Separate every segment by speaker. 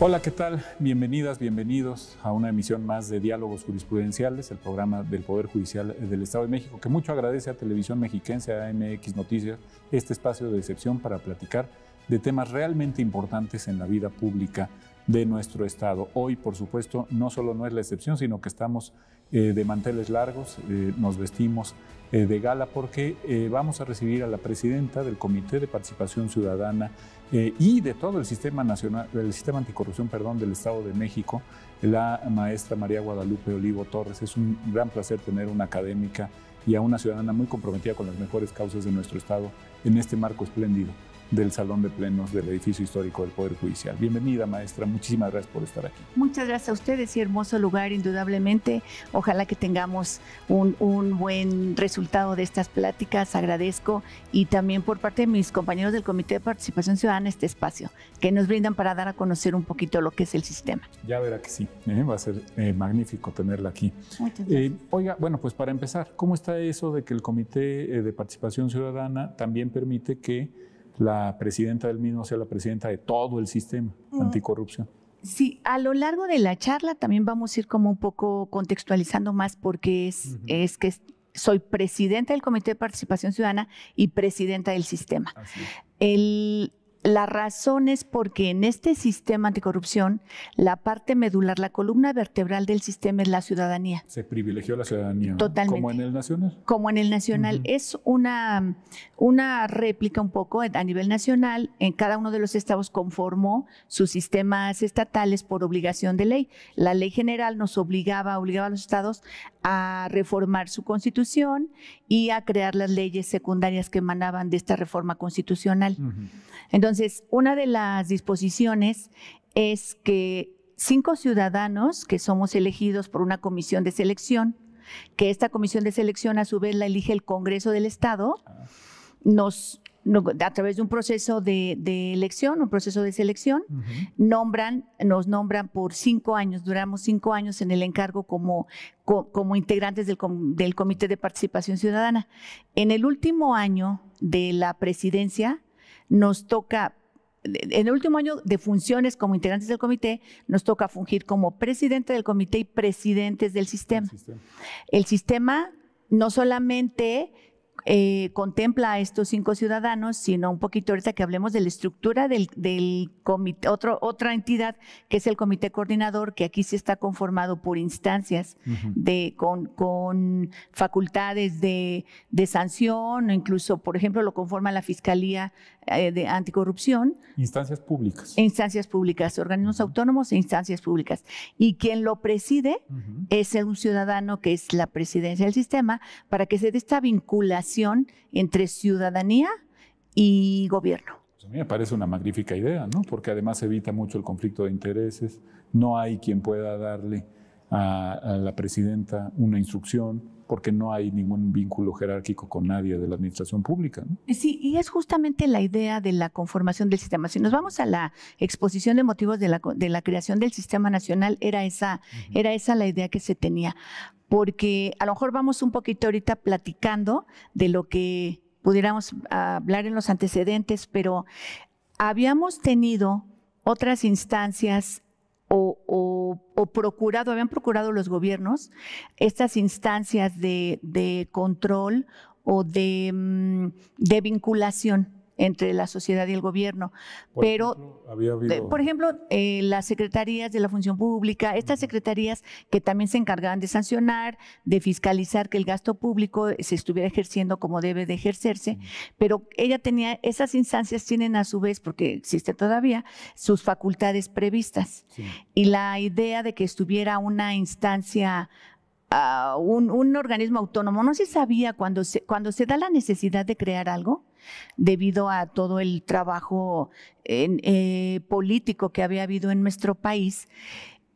Speaker 1: Hola, ¿qué tal? Bienvenidas, bienvenidos a una emisión más de Diálogos Jurisprudenciales, el programa del Poder Judicial del Estado de México, que mucho agradece a Televisión Mexiquense, a MX Noticias, este espacio de excepción para platicar de temas realmente importantes en la vida pública de nuestro Estado. Hoy, por supuesto, no solo no es la excepción, sino que estamos eh, de manteles largos, eh, nos vestimos eh, de gala porque vamos a recibir a la presidenta del Comité de Participación Ciudadana y de todo el sistema nacional, del sistema anticorrupción, perdón, del Estado de México, la maestra María Guadalupe Olivo Torres. Es un gran placer tener una académica y a una ciudadana muy comprometida con las mejores causas de nuestro Estado en este marco espléndido del Salón de Plenos del Edificio Histórico del Poder Judicial. Bienvenida, maestra. Muchísimas gracias por estar aquí.
Speaker 2: Muchas gracias a ustedes y hermoso lugar, indudablemente. Ojalá que tengamos un, buen resultado de estas pláticas. Agradezco y también por parte de mis compañeros del Comité de Participación Ciudadana este espacio que nos brindan para dar a conocer un poquito lo que es el sistema.
Speaker 1: Ya verá que sí. ¿eh? Va a ser eh, magnífico tenerla aquí. Eh, oiga, bueno, pues para empezar, ¿cómo está eso de que el Comité de Participación Ciudadana también permite que la presidenta del mismo sea la presidenta de todo el sistema mm. anticorrupción.
Speaker 2: Sí, a lo largo de la charla también vamos a ir como un poco contextualizando más porque es, es que soy presidenta del Comité de Participación Ciudadana y presidenta del sistema. El, la razón es porque en este sistema anticorrupción, la parte medular, la columna vertebral del sistema es la ciudadanía.
Speaker 1: Se privilegió la ciudadanía. Como
Speaker 2: en el nacional. Como en el nacional. Es una, una réplica un poco a nivel nacional. En cada uno de los estados conformó sus sistemas estatales por obligación de ley. La ley general nos obligaba, obligaba a los estados a reformar su constitución y a crear las leyes secundarias que emanaban de esta reforma constitucional. Entonces, entonces, una de las disposiciones es que cinco ciudadanos que somos elegidos por una comisión de selección, que esta comisión de selección a su vez la elige el Congreso del Estado, nos a través de un proceso de, elección, un proceso de selección, nombran, nos nombran por cinco años, duramos cinco años en el encargo como, como, integrantes del, del Comité de Participación Ciudadana. En el último año de la presidencia, nos toca en el último año de funciones como integrantes del comité, nos toca fungir como presidente del comité y presidentes del sistema. El sistema, el sistema no solamente eh, contempla a estos cinco ciudadanos, sino un poquito ahorita que hablemos de la estructura del, comité, otro, otra entidad que es el comité coordinador, que aquí sí está conformado por instancias de, con, facultades de, sanción, o incluso, por ejemplo, lo conforma la Fiscalía eh, de Anticorrupción.
Speaker 1: Instancias públicas.
Speaker 2: Instancias públicas, organismos autónomos e instancias públicas. Y quien lo preside es un ciudadano que es la presidencia del sistema para que se dé esta vinculación entre ciudadanía
Speaker 3: y gobierno.
Speaker 1: Pues a mí me parece una magnífica idea, ¿no? Porque además evita mucho el conflicto de intereses. No hay quien pueda darle a la presidenta una instrucción porque no hay ningún vínculo jerárquico con nadie de la administración pública.
Speaker 2: Eh, sí, y es justamente la idea de la conformación del sistema. Si nos vamos a la exposición de motivos de la, de la creación del sistema nacional, era esa, era esa la idea que se tenía. Porque a lo mejor vamos un poquito ahorita platicando de lo que pudiéramos hablar en los antecedentes, pero habíamos tenido otras instancias o, procurado, habían procurado los gobiernos estas instancias de, control o de mm, vinculación entre la sociedad y el gobierno. Pero, por ejemplo, eh, las secretarías de la función pública, estas secretarías que también se encargaban de sancionar, de fiscalizar que el gasto público eh, se estuviera ejerciendo como debe de ejercerse, pero ella tenía, esas instancias tienen a su vez, porque existe todavía, sus facultades previstas. Y la idea de que estuviera una instancia ah, un, organismo autónomo. No se sabía cuando cuando se da la necesidad de crear algo, debido a todo el trabajo eh, político que había habido en nuestro país,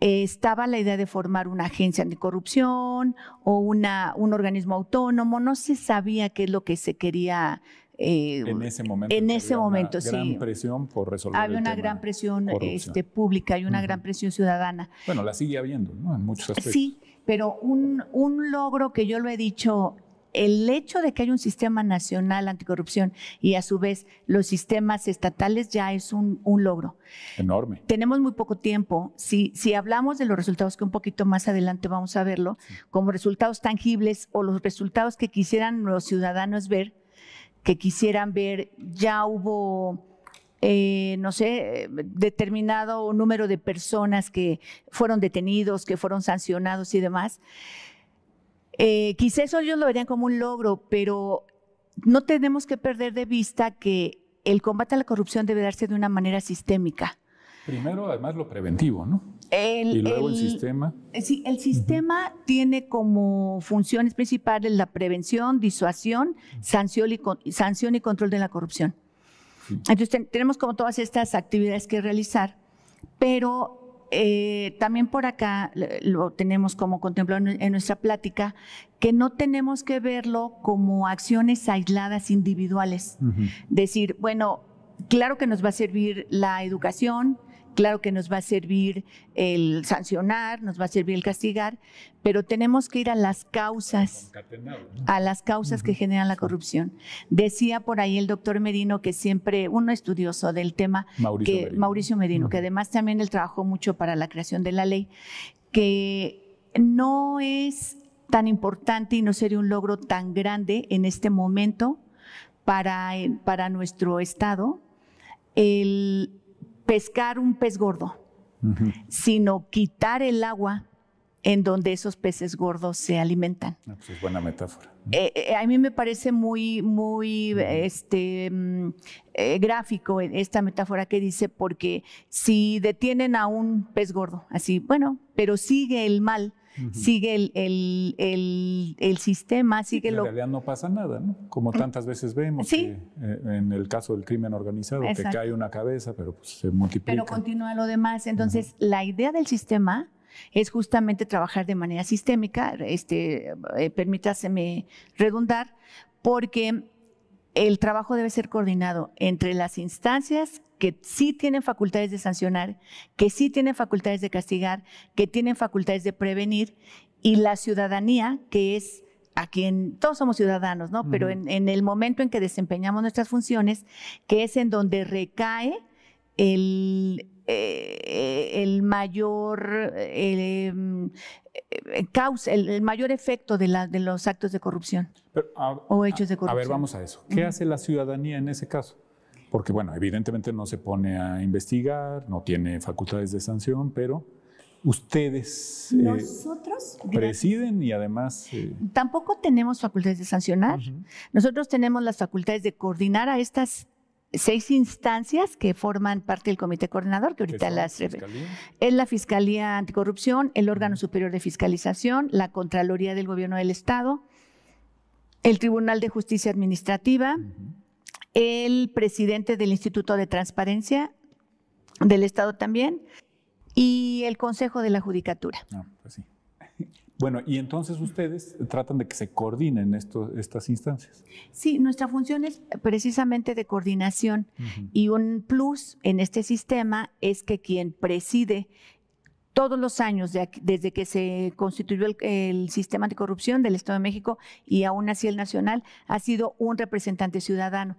Speaker 2: eh, estaba la idea de formar una agencia anticorrupción o una, un organismo autónomo, no se sabía qué es lo que se quería eh,
Speaker 1: en ese momento, en había una gran presión por resolver. Había una gran
Speaker 2: presión este, pública y una gran presión ciudadana.
Speaker 1: Bueno, la sigue habiendo, ¿no? En muchos aspectos. Sí,
Speaker 2: pero un, un logro que yo lo he dicho el hecho de que hay un sistema nacional anticorrupción y a su vez los sistemas estatales ya es un, logro. Enorme. Tenemos muy poco tiempo. Si, hablamos de los resultados, que un poquito más adelante vamos a verlo, como resultados tangibles o los resultados que quisieran los ciudadanos ver, que quisieran ver, ya hubo... Eh, no sé, determinado número de personas que fueron detenidos, que fueron sancionados y demás. Eh, quizás eso ellos lo verían como un logro, pero no tenemos que perder de vista que el combate a la corrupción debe darse de una manera sistémica.
Speaker 1: Primero, además, lo preventivo, ¿no?
Speaker 2: y luego el, sistema. Sí, el, sistema tiene como funciones principales la prevención, disuasión, sanción, y, control de la corrupción. Entonces, tenemos como todas estas actividades que realizar, pero eh, también por acá lo tenemos como contemplado en nuestra plática, que no tenemos que verlo como acciones aisladas individuales. Decir, bueno, claro que nos va a servir la educación, Claro que nos va a servir el sancionar, nos va a servir el castigar, pero tenemos que ir a las causas, a las causas que generan la corrupción. Decía por ahí el doctor Medino que siempre, uno estudioso del tema, Mauricio Medino, que además también él trabajó mucho para la creación de la ley, que no es tan importante y no sería un logro tan grande en este momento para, para nuestro Estado el pescar un pez gordo, sino quitar el agua en donde esos peces gordos se alimentan. Ah, pues es
Speaker 1: buena metáfora.
Speaker 2: Eh, eh, a mí me parece muy, muy este, mm, eh, gráfico esta metáfora que dice, porque si detienen a un pez gordo, así, bueno, pero sigue el mal, sigue el, sistema, sigue lo... En
Speaker 1: realidad no pasa nada, ¿no? Como eh, tantas veces vemos eh, en el caso del crimen organizado, que cae una cabeza, pero pues se multiplica. Pero
Speaker 2: continúa lo demás. Entonces, la idea del sistema es justamente trabajar de manera sistémica, este, eh, permítaseme redundar, porque el trabajo debe ser coordinado entre las instancias que sí tienen facultades de sancionar, que sí tienen facultades de castigar, que tienen facultades de prevenir y la ciudadanía, que es a quien todos somos ciudadanos, ¿no? Pero en, el momento en que desempeñamos nuestras funciones, que es en donde recae el, eh, el mayor eh, em, eh, causa, el, mayor efecto de, de, los actos de corrupción ah, o ah, hechos de corrupción. A ver, vamos a
Speaker 1: eso. ¿Qué hace la ciudadanía en ese caso? Porque, bueno, evidentemente no se pone a investigar, no tiene facultades de sanción, pero ustedes
Speaker 3: nosotros
Speaker 2: presiden
Speaker 1: y además
Speaker 2: tampoco tenemos facultades de sancionar nosotros tenemos las facultades de coordinar a estas seis instancias que forman parte del comité coordinador, que ahorita las... Es la Fiscalía Anticorrupción, el órgano superior de fiscalización, la Contraloría del Gobierno del Estado, el Tribunal de Justicia Administrativa, el presidente del Instituto de Transparencia del Estado también y el Consejo de la Judicatura.
Speaker 1: Ah, pues bueno, y entonces ustedes tratan de que se coordinen estas instancias.
Speaker 2: Sí, nuestra función es precisamente de coordinación y un plus en este sistema es que quien preside todos los años, desde que se constituyó el, el, sistema anticorrupción del Estado de México y aún así el nacional, ha sido un representante ciudadano.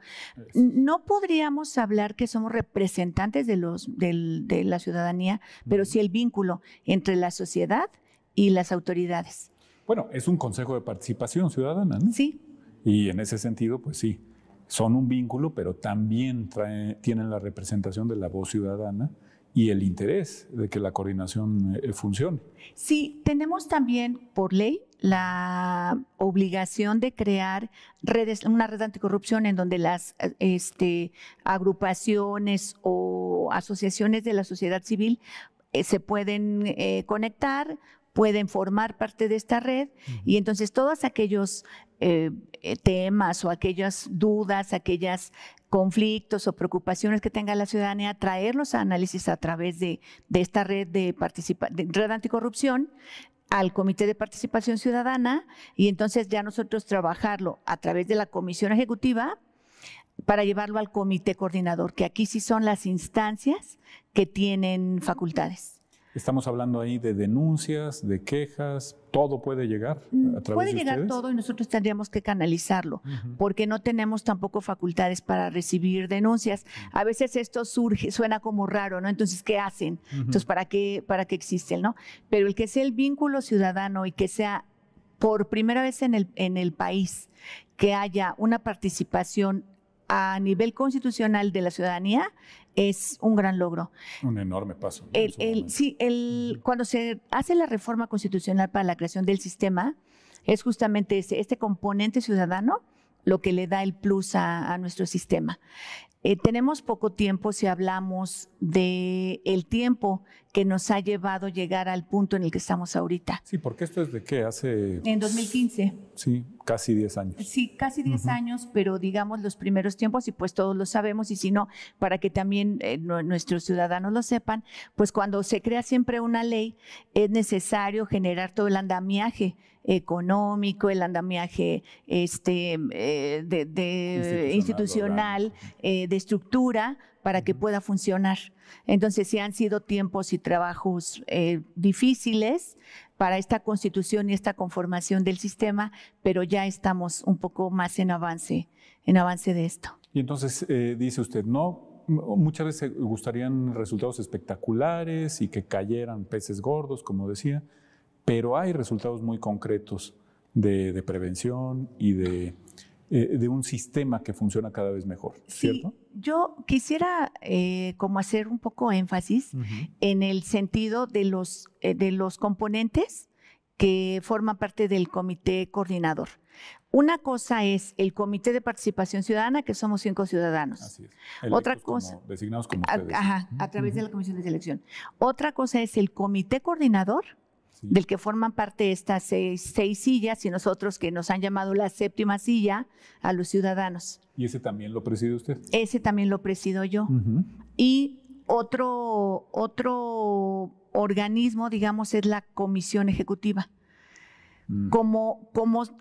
Speaker 2: No podríamos hablar que somos representantes de, los, de la ciudadanía, pero sí el vínculo entre la sociedad y las autoridades.
Speaker 1: Bueno, es un consejo de participación ciudadana, ¿no? Sí. Y en ese sentido, pues sí, son un vínculo, pero también tienen la representación de la voz ciudadana y el interés de que la coordinación eh, funcione.
Speaker 2: Sí, tenemos también por ley la obligación de crear redes, una red anticorrupción en donde las este, agrupaciones o asociaciones de la sociedad civil eh, se pueden eh, conectar, pueden formar parte de esta red y entonces todos aquellos eh, eh, temas o aquellas dudas, aquellas conflictos o preocupaciones que tenga la ciudadanía, traerlos a análisis a través de, esta red de, red anticorrupción al Comité de Participación Ciudadana y entonces ya nosotros trabajarlo a través de la Comisión Ejecutiva para llevarlo al Comité Coordinador, que aquí sí son las instancias que tienen facultades.
Speaker 1: Estamos hablando ahí de denuncias, de quejas, todo puede llegar a mm, través de Puede llegar todo
Speaker 2: y nosotros tendríamos que canalizarlo, porque no tenemos tampoco facultades para recibir denuncias. A veces esto surge, suena como raro, ¿no? Entonces, ¿qué hacen? Entonces, ¿para qué, para qué existen, no? Pero el que sea el vínculo ciudadano y que sea por primera vez en el, en el país que haya una participación a nivel constitucional de la ciudadanía es un gran logro.
Speaker 1: Un enorme paso.
Speaker 2: sí, cuando se hace la reforma constitucional para la creación del sistema, es justamente este, este componente ciudadano lo que le da el plus a, nuestro sistema. Eh, tenemos poco tiempo si hablamos de el tiempo que nos ha llevado llegar al punto en el que estamos ahorita.
Speaker 1: Sí, porque esto es de qué hace. En 2015. Sí, Casi 10 años.
Speaker 2: Sí, casi 10 años, pero digamos los primeros tiempos, y pues todos lo sabemos, y si no, para que también eh, nuestros ciudadanos lo sepan, pues cuando se crea siempre una ley, es necesario generar todo el andamiaje económico, el andamiaje este, eh, de, institucional, eh, de estructura para que pueda funcionar. Entonces, sí han sido tiempos y trabajos eh, difíciles para esta constitución y esta conformación del sistema, pero ya estamos un poco más en avance, en avance de esto.
Speaker 1: Y entonces eh, dice usted, no, muchas veces gustarían resultados espectaculares y que cayeran peces gordos, como decía, pero hay resultados muy concretos de prevención y de eh, de un sistema que funciona cada vez mejor, ¿cierto?
Speaker 2: Yo quisiera eh, como hacer un poco énfasis en el sentido de los, eh, de los componentes que forman parte del comité coordinador. Una cosa es el Comité de Participación Ciudadana, que somos cinco ciudadanos. Así es. Otra cosa.
Speaker 1: designados como Ajá, a través de la
Speaker 2: Comisión de Selección. Otra cosa es el Comité Coordinador, del que forman parte estas seis, sillas y nosotros que nos han llamado la séptima silla a los ciudadanos.
Speaker 1: ¿Y ese también lo preside usted?
Speaker 2: Ese también lo presido yo. Y otro, otro organismo, digamos, es la comisión ejecutiva. Mm. Como,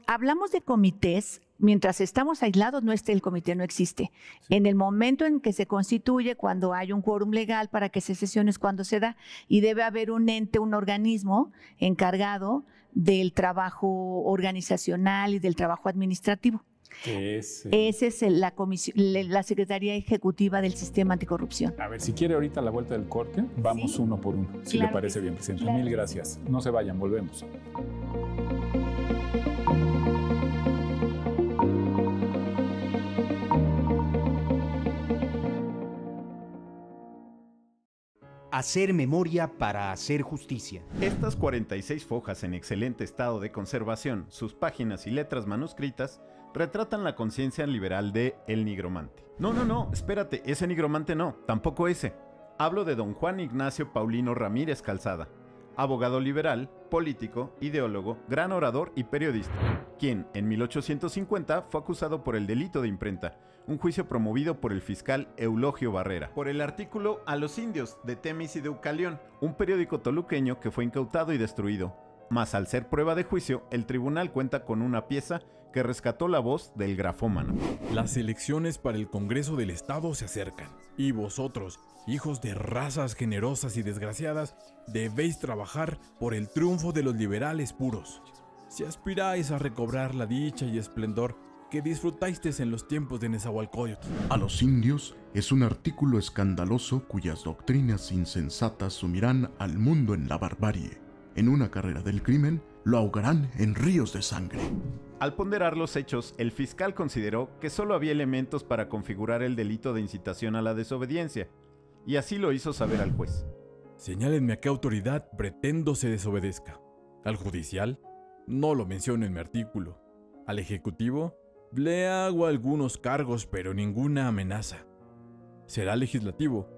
Speaker 2: hablamos de comités, mientras estamos aislados, no el comité, no existe. En el momento en que se constituye, cuando hay un quórum legal para que se sesione es cuando se da, y debe haber un ente, un organismo encargado del trabajo organizacional y del trabajo administrativo.
Speaker 1: Ese.
Speaker 2: es la, comisión, la Secretaría Ejecutiva del Sistema Anticorrupción.
Speaker 1: A ver, si quiere ahorita la vuelta del corte, vamos uno por uno, si le parece bien, presidente. Mil gracias. No se vayan, volvemos.
Speaker 4: Hacer memoria para hacer justicia. Estas 46 fojas en excelente estado de conservación, sus páginas y letras manuscritas, retratan la conciencia liberal de El Nigromante. No, no, no, espérate, ese nigromante no, tampoco ese. Hablo de don Juan Ignacio Paulino Ramírez Calzada, abogado liberal, político, ideólogo, gran orador y periodista, quien en 1850 fue acusado por el delito de imprenta, un juicio promovido por el fiscal Eulogio Barrera, por el artículo A los indios de Temis y de Eucalión, un periódico toluqueño que fue incautado y destruido. Mas al ser prueba de juicio, el tribunal cuenta con una pieza que rescató la voz del grafómano. Las elecciones para el Congreso del Estado se acercan, y vosotros, hijos de razas generosas y desgraciadas, debéis trabajar por el triunfo de los liberales puros. Si aspiráis a recobrar la dicha y esplendor que disfrutasteis en los tiempos de Nezahualcóyotl. A los indios es un artículo escandaloso cuyas doctrinas insensatas sumirán al mundo en la barbarie. En una carrera del crimen, lo ahogarán en ríos de sangre. Al ponderar los hechos, el fiscal consideró que solo había elementos para configurar el delito de incitación a la desobediencia, y así lo hizo saber al juez. Señálenme a qué autoridad pretendo se desobedezca. ¿Al judicial? No lo menciono en mi artículo. ¿Al ejecutivo? Le hago algunos cargos, pero ninguna amenaza. ¿Será legislativo?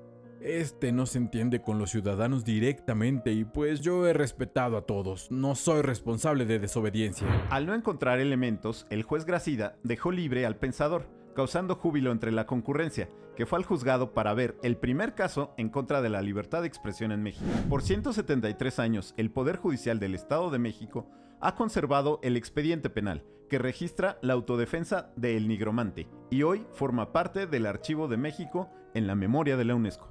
Speaker 4: Este no se entiende con los ciudadanos directamente y pues yo he respetado a todos, no soy responsable de desobediencia. Al no encontrar elementos, el juez Gracida dejó libre al pensador, causando júbilo entre la concurrencia, que fue al juzgado para ver el primer caso en contra de la libertad de expresión en México. Por 173 años, el Poder Judicial del Estado de México ha conservado el expediente penal, que registra la autodefensa de El Nigromante, y hoy forma parte del Archivo de México en la memoria de la UNESCO.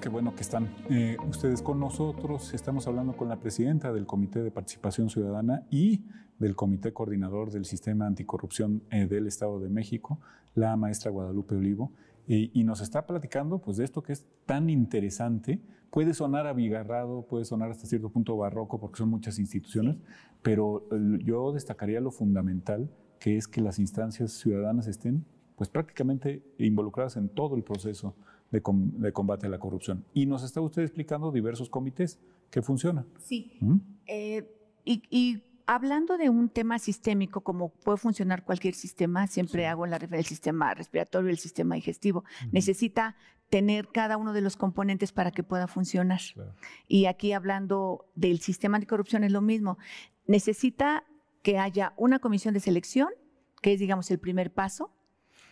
Speaker 1: Qué bueno que están eh, ustedes con nosotros. Estamos hablando con la presidenta del Comité de Participación Ciudadana y del Comité Coordinador del Sistema Anticorrupción eh, del Estado de México, la maestra Guadalupe Olivo, y nos está platicando pues de esto que es tan interesante. Puede sonar abigarrado, puede sonar hasta cierto punto barroco porque son muchas instituciones, pero eh, yo destacaría lo fundamental que es que las instancias ciudadanas estén pues prácticamente involucradas en todo el proceso de, combate a la corrupción. Y nos está usted explicando diversos comités que funcionan. Sí. ¿Mm?
Speaker 2: Eh, y, hablando de un tema sistémico, como puede funcionar cualquier sistema, siempre hago la referencia al sistema respiratorio, el sistema digestivo. Necesita tener cada uno de los componentes para que pueda funcionar. Y aquí hablando del sistema de corrupción es lo mismo. Necesita que haya una comisión de selección, que es, digamos, el primer paso.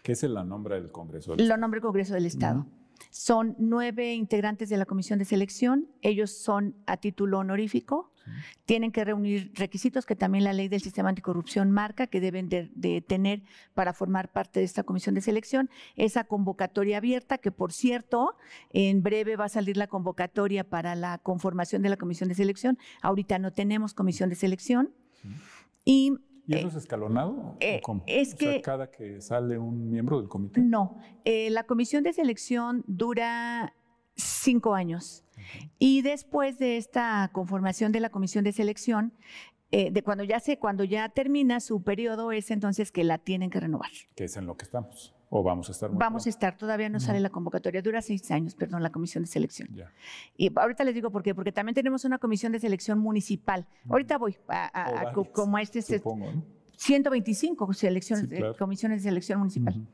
Speaker 1: ¿Qué es la nombra del Congreso del Lo El
Speaker 2: nombra el Congreso del Estado. Son nueve integrantes de la comisión de selección, ellos son a título honorífico, tienen que reunir requisitos que también la ley del sistema anticorrupción marca que deben de, tener para formar parte de esta comisión de selección. Esa convocatoria abierta, que por cierto, en breve va a salir la convocatoria para la conformación de la comisión de selección. Ahorita no tenemos comisión de selección. Y
Speaker 1: eh, es escalonado? Eh, es que, cada que sale un miembro del comité.
Speaker 2: No, eh, la comisión de selección dura cinco años. Y después de esta conformación de la comisión de selección, de cuando ya se, cuando ya termina su periodo, es entonces que la tienen que renovar.
Speaker 1: Que es en lo que estamos. ¿O vamos a estar? vamos
Speaker 2: a estar, todavía no, sale la convocatoria, dura seis años, perdón, la comisión de selección. Ya. Y ahorita les digo por qué, porque también tenemos una comisión de selección municipal. Ahorita voy a, como este... Supongo, 125 selecciones, comisiones de selección municipal.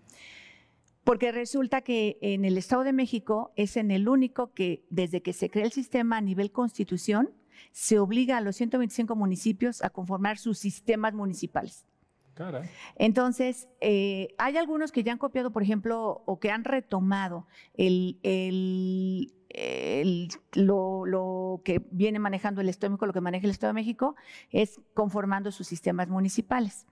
Speaker 2: Porque resulta que en el Estado de México es en el único que desde que se crea el sistema a nivel constitución, se obliga a los 125 municipios a conformar sus sistemas municipales. Entonces, eh, hay algunos que ya han copiado, por ejemplo, o que han retomado lo, que viene manejando el Estado lo que maneja el Estado de México, es conformando sus sistemas municipales.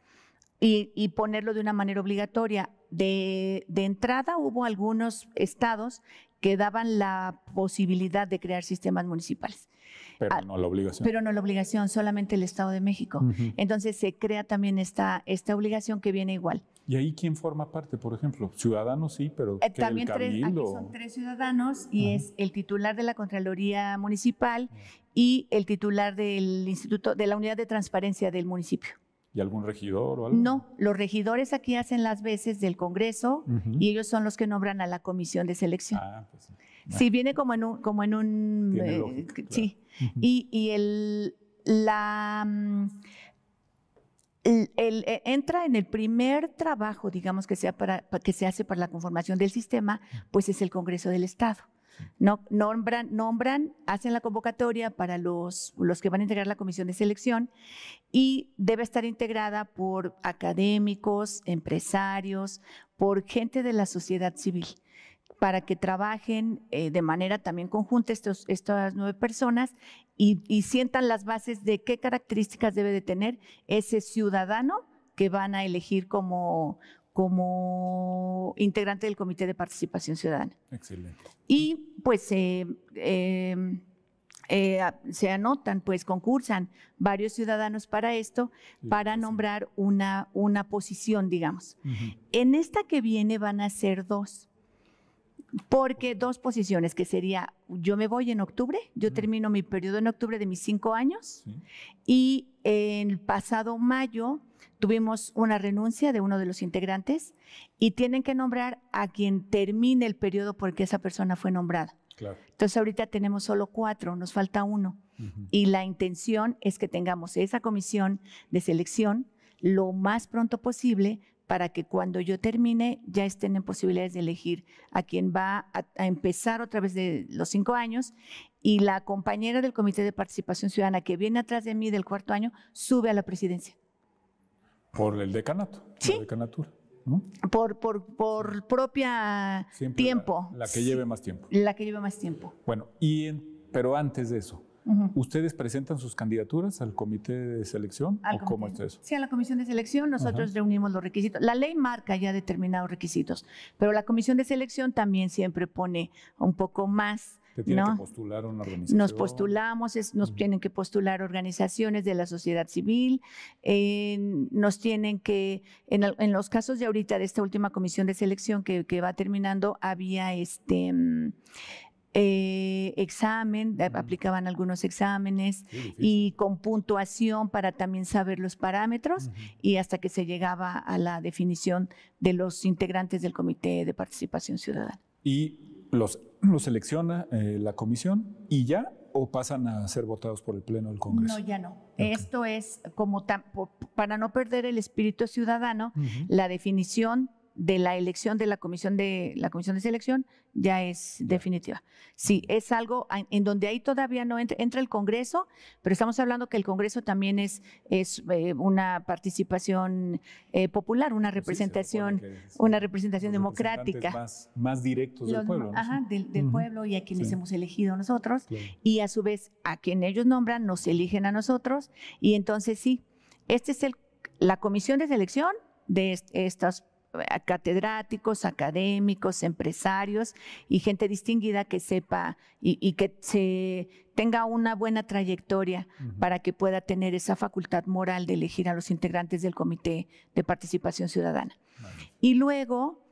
Speaker 2: Y, ponerlo de una manera obligatoria. de, entrada hubo algunos estados que daban la posibilidad de crear sistemas municipales.
Speaker 1: Pero ah, no la obligación. Pero
Speaker 2: no la obligación, solamente el Estado de México. Entonces se crea también esta, esta obligación que viene igual.
Speaker 1: ¿Y ahí quién forma parte, por ejemplo? Ciudadanos sí, pero eh, también tres, aquí son
Speaker 2: tres ciudadanos y es el titular de la Contraloría Municipal y el titular del Instituto de la Unidad de Transparencia del municipio. ¿Y algún regidor o algo? No, los regidores aquí hacen las veces del Congreso y ellos son los que nombran a la comisión de selección. Ah, pues sí. Sí, viene como en un... Como en un eh, Sí. Y, el, la... Mm, eh, entra en el primer trabajo, digamos, que, sea para, que se hace para la conformación del sistema, pues es el Congreso del Estado. nombran, nombran, hacen la convocatoria para los, los que van a integrar la comisión de selección y debe estar integrada por académicos, empresarios, por gente de la sociedad civil para que trabajen eh, de manera también conjunta estas nueve personas y, sientan las bases de qué características debe de tener ese ciudadano que van a elegir como, integrante del Comité de Participación Ciudadana. Excelente. Y pues eh, em, eh, se anotan, pues concursan varios ciudadanos para esto, para nombrar una, posición, digamos. En esta que viene van a ser dos porque dos posiciones, que sería, yo me voy en octubre, yo termino mi periodo en octubre de mis cinco años y el pasado mayo tuvimos una renuncia de uno de los integrantes y tienen que nombrar a quien termine el periodo porque esa persona fue nombrada. Entonces ahorita tenemos solo cuatro, nos falta uno. Y la intención es que tengamos esa comisión de selección lo más pronto posible para que cuando yo termine ya estén en posibilidades de elegir a quien va a, empezar otra vez de los cinco años y la compañera del Comité de Participación Ciudadana que viene atrás de mí del cuarto año sube a la presidencia. Por el decanato, ¿Sí? la decanatura. Por, por, por, propia tiempo. La, que lleve más tiempo. La que lleve más tiempo.
Speaker 1: Bueno, y pero antes de eso, ¿ustedes presentan sus candidaturas al comité de selección o cómo es eso?
Speaker 2: Sí, a la comisión de selección nosotros reunimos los requisitos. La ley marca ya determinados requisitos, pero la comisión de selección también siempre pone un poco más. que postular una organización? Nos postulamos, nos tienen que postular organizaciones de la sociedad civil, nos tienen que, en, los casos de ahorita de esta última comisión de selección que va terminando, había este... Mm, eh, examen, aplicaban algunos exámenes y con puntuación para también saber los parámetros y hasta que se llegaba a la definición de los integrantes del Comité de Participación Ciudadana.
Speaker 1: ¿Y los, los selecciona eh, la comisión y ya o pasan a ser votados por el Pleno del Congreso? No, ya
Speaker 2: no. Esto es como para no perder el espíritu ciudadano, la definición de la elección de la comisión de la comisión de selección ya es definitiva. Sí, es algo en donde ahí todavía no entra, el Congreso, pero estamos hablando que el Congreso también es, eh, una participación eh, popular, una pues representación, una representación democrática.
Speaker 1: Más, directos del pueblo. Ajá,
Speaker 2: del, pueblo y a quienes hemos elegido nosotros. Y a su vez, a quien ellos nombran, nos eligen a nosotros. Y entonces sí, esta es el, la comisión de selección de estas eh, catedráticos, académicos, empresarios y gente distinguida que sepa y, que se tenga una buena trayectoria para que pueda tener esa facultad moral de elegir a los integrantes del Comité de Participación Ciudadana. Y luego,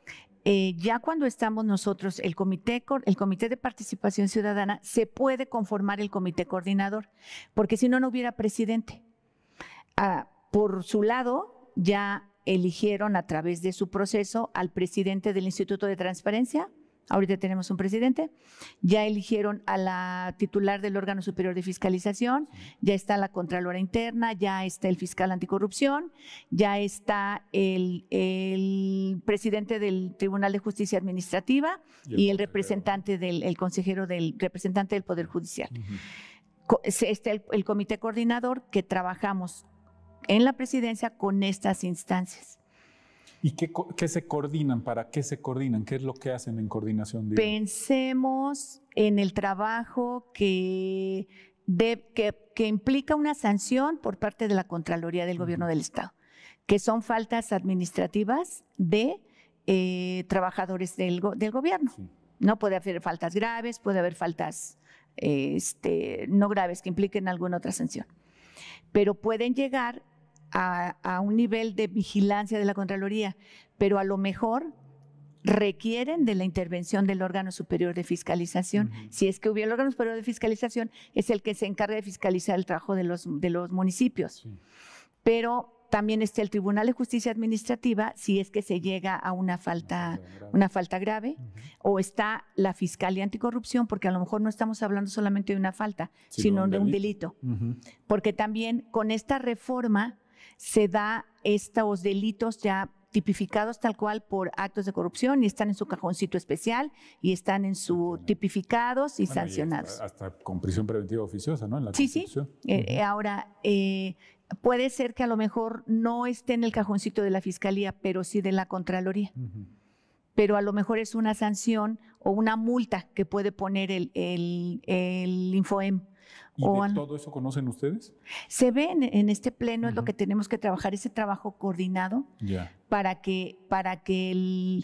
Speaker 2: eh, ya cuando estamos nosotros, el comité, el comité de Participación Ciudadana, se puede conformar el Comité Coordinador, porque si no, no hubiera presidente. Ah, por su lado, ya eligieron a través de su proceso al presidente del Instituto de Transparencia, ahorita tenemos un presidente, ya eligieron a la titular del órgano superior de fiscalización, ya está la Contralora Interna, ya está el fiscal anticorrupción, ya está el, presidente del Tribunal de Justicia Administrativa y el, representante del consejero del representante del Poder Judicial. Este es el, el comité coordinador que trabajamos en la presidencia con estas instancias.
Speaker 1: ¿Y qué, se coordinan? ¿Para qué se coordinan? ¿Qué es lo que hacen en coordinación?
Speaker 2: Pensemos en el trabajo que, que, implica una sanción por parte de la Contraloría del Gobierno del Estado, que son faltas administrativas de eh, trabajadores del, gobierno. No puede haber faltas graves, puede haber faltas este, no graves que impliquen alguna otra sanción. Pero pueden llegar a, un nivel de vigilancia de la Contraloría, pero a lo mejor requieren de la intervención del órgano superior de fiscalización. Si es que hubiera el órgano superior de fiscalización, es el que se encarga de fiscalizar el trabajo de los, de los municipios. Pero también está el Tribunal de Justicia Administrativa, si es que se llega a una falta, una falta grave, o está la Fiscalía Anticorrupción, porque a lo mejor no estamos hablando solamente de una falta, sino, de un delito. Porque también con esta reforma se da estos delitos ya tipificados tal cual por actos de corrupción y están en su cajoncito especial y están en su tipificados y sancionados.
Speaker 1: hasta, con prisión preventiva oficiosa,
Speaker 2: ¿no? sí, sí. Eh, ahora, eh, puede ser que a lo mejor no esté en el cajoncito de la Fiscalía, pero sí de la Contraloría. Pero a lo mejor es una sanción o una multa que puede poner el, el InfoEM todo
Speaker 1: eso conocen ustedes?
Speaker 2: Se ve en, este pleno, es lo que tenemos que trabajar, ese trabajo coordinado para que, para que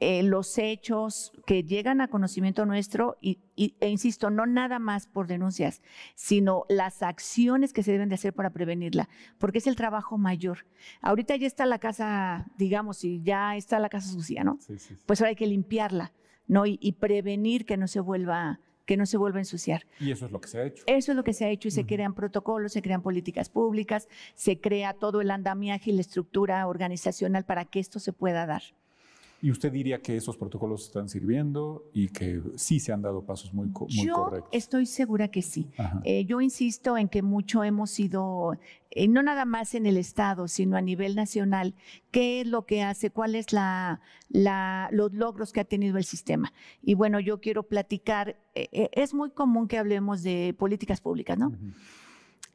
Speaker 2: eh, los hechos que llegan a conocimiento nuestro, y, e insisto, no nada más por denuncias, sino las acciones que se deben de hacer para prevenirla, porque es el trabajo mayor. Ahorita ya está la casa, digamos, y ya está la casa sucia, ¿no? Pues ahora hay que limpiarla, ¿no? Y, y prevenir que no se vuelva que no se vuelva a ensuciar.
Speaker 1: Y eso es lo que se ha hecho.
Speaker 2: Eso es lo que se ha hecho y se crean protocolos, se crean políticas públicas, se crea todo el andamiaje y la estructura organizacional para que esto se pueda dar.
Speaker 1: ¿Y usted diría que esos protocolos están sirviendo y que sí se han dado pasos muy, correctos?
Speaker 2: estoy segura que sí. Eh, yo insisto en que mucho hemos ido, eh, no nada más en el Estado, sino a nivel nacional, qué es lo que hace, cuáles son los logros que ha tenido el sistema. Y bueno, yo quiero platicar, eh, es muy común que hablemos de políticas públicas, ¿no?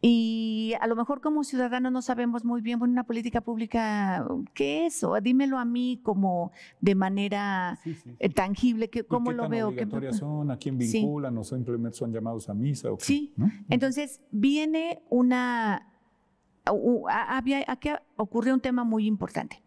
Speaker 2: Y a lo mejor como ciudadanos no sabemos muy bien, bueno, una política pública, um, ¿qué es? O dímelo a mí como de manera eh, tangible, ¿cómo lo veo? ¿Qué son? ¿A quién vinculan? ¿O simplemente son llamados a misa? sí. Entonces, viene una... Había, aquí ocurrió un tema muy importante.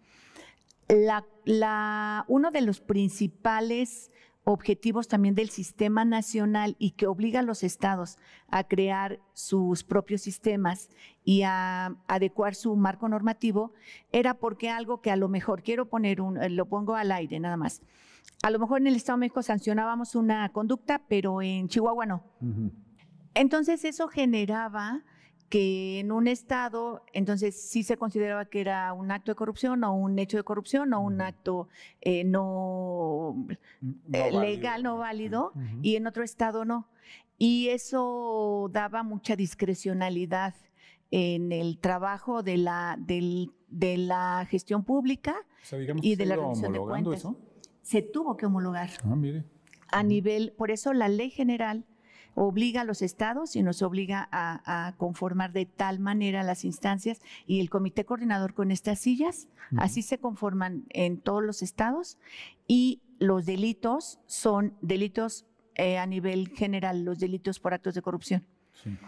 Speaker 2: uno de los principales objetivos también del sistema nacional y que obliga a los estados a crear sus propios sistemas y a adecuar su marco normativo, era porque algo que a lo mejor, quiero poner un, eh, lo pongo al aire nada más, a lo mejor en el Estado de México sancionábamos una conducta, pero en Chihuahua no. Entonces eso generaba que en un estado, entonces sí se consideraba que era un acto de corrupción o un hecho de corrupción o un acto eh, no,
Speaker 3: eh, legal,
Speaker 2: no válido, y en otro estado no. Y eso daba mucha discrecionalidad en el trabajo de la, de la gestión pública y de la revisión de cuentas. Se tuvo que homologar. Ah, mire. A nivel, por eso la ley general obliga a los estados y nos obliga a, conformar de tal manera las instancias y el comité coordinador con estas sillas, así se conforman en todos los estados y los delitos son delitos eh, a nivel general, los delitos por actos de corrupción.
Speaker 1: Sí.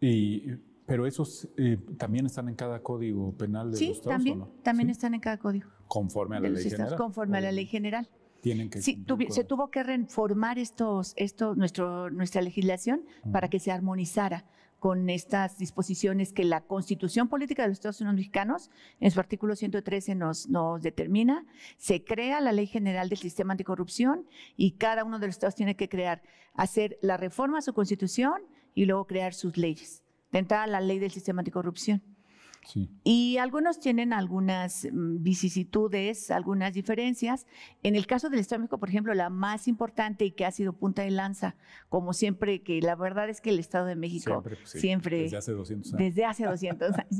Speaker 1: Y, pero esos eh, también están en cada código penal de sí, los estados, también, también
Speaker 2: están en cada código.
Speaker 1: Conforme a la ley general. Conforme
Speaker 2: a la ley general
Speaker 1: se
Speaker 2: tuvo que reformar estos, esto, nuestro, nuestra legislación para que se armonizara con estas disposiciones que la Constitución Política de los Estados Unidos Mexicanos, en su artículo 113, nos, nos determina. Se crea la Ley General del Sistema Anticorrupción y cada uno de los estados tiene que crear, hacer la reforma a su Constitución y luego crear sus leyes. De entrada, la Ley del Sistema Anticorrupción. Y algunos tienen algunas mm, vicisitudes, algunas diferencias. En el caso del Estado de México, por ejemplo, la más importante y que ha sido punta de lanza, como siempre, que la verdad es que el Estado de México siempre, pues desde hace 200 años. Desde hace 200 años.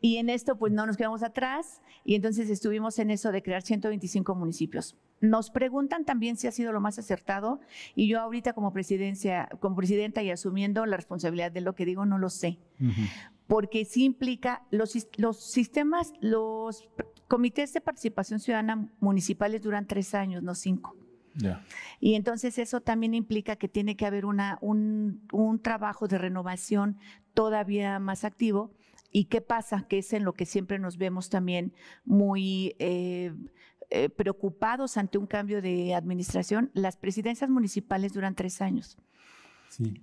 Speaker 2: y en esto, pues no nos quedamos atrás y entonces estuvimos en eso de crear 125 municipios. Nos preguntan también si ha sido lo más acertado y yo ahorita como presidencia, como presidenta y asumiendo la responsabilidad de lo que digo, no lo sé porque sí implica los, los sistemas, los comités de participación ciudadana municipales duran tres años, no cinco. Y entonces eso también implica que tiene que haber un, un, trabajo de renovación todavía más activo. ¿Y qué pasa? Que es en lo que siempre nos vemos también muy eh, eh, preocupados ante un cambio de administración. Las presidencias municipales duran tres años.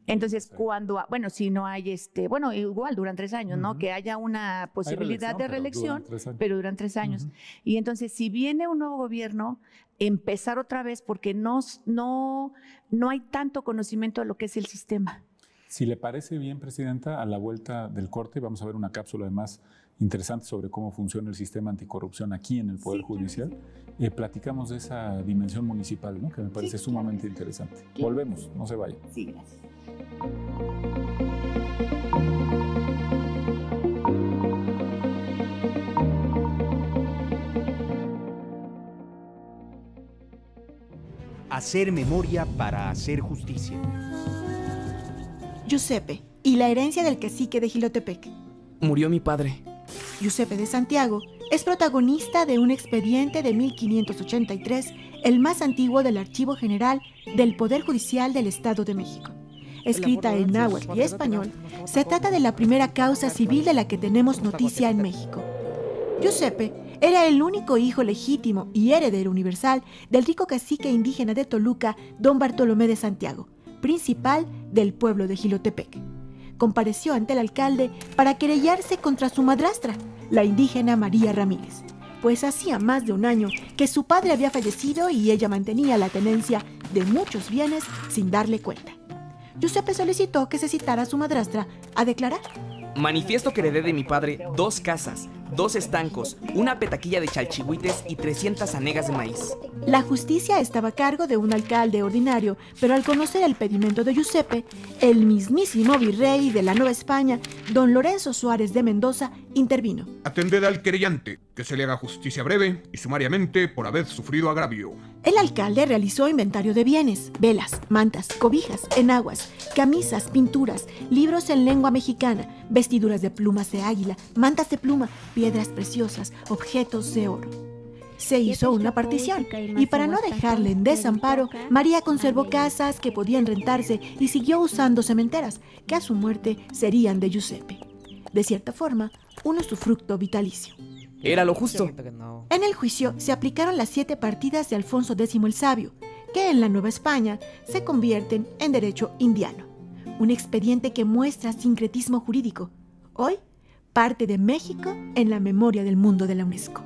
Speaker 2: Entonces, cuando, bueno, si no hay este, bueno, igual duran tres años, ¿no? Que haya una posibilidad de reelección, pero duran, tres años. Y entonces, si viene un nuevo gobierno, empezar otra vez porque no, no, no hay tanto conocimiento de lo que es el sistema.
Speaker 1: Si le parece bien, Presidenta, a la vuelta del corte vamos a ver una cápsula además interesante sobre cómo funciona el sistema anticorrupción aquí en el Poder Judicial, eh, platicamos de esa dimensión municipal, que me parece sumamente interesante. Volvemos, no se vayan. Sí,
Speaker 4: Hacer memoria para hacer justicia.
Speaker 3: Giuseppe, y la herencia del cacique de Gilotepec.
Speaker 4: Murió mi padre.
Speaker 3: Giuseppe de Santiago es protagonista de un expediente de 1583, el más antiguo del Archivo General del Poder Judicial del Estado de México. Escrita en náhuatl y español, se trata de la primera causa civil de la que tenemos noticia en México. Giuseppe era el único hijo legítimo y heredero universal del rico cacique indígena de Toluca, don Bartolomé de Santiago, principal del pueblo de Gilotepec compareció ante el alcalde para querellarse contra su madrastra, la indígena María Ramírez, pues hacía más de un año que su padre había fallecido y ella mantenía la tenencia de muchos bienes sin darle cuenta. Giuseppe solicitó que se citara a su madrastra a declarar. Manifiesto que heredé de mi padre dos casas, dos estancos, una petaquilla de chalchihuites y 300 anegas de maíz. La justicia estaba a cargo de un alcalde ordinario, pero al conocer el pedimento de Giuseppe, el mismísimo virrey de la Nueva España, don Lorenzo Suárez de Mendoza, intervino.
Speaker 1: Atended al querellante,
Speaker 4: que se le haga justicia breve y sumariamente por haber sufrido agravio.
Speaker 3: El alcalde realizó inventario de bienes, velas, mantas, cobijas, enaguas, camisas, pinturas, libros en lengua mexicana, vestiduras de plumas de águila, mantas de pluma, piedras preciosas, objetos de oro. Se hizo una partición y para no dejarle en desamparo, María conservó casas que podían rentarse y siguió usando cementeras, que a su muerte serían de Giuseppe. De cierta forma, un usufructo vitalicio. Era lo justo. En el juicio se aplicaron las siete partidas de Alfonso X el Sabio, que en la Nueva España se convierten en derecho indiano. Un expediente que muestra sincretismo jurídico. Hoy parte de México en la memoria del mundo de la UNESCO.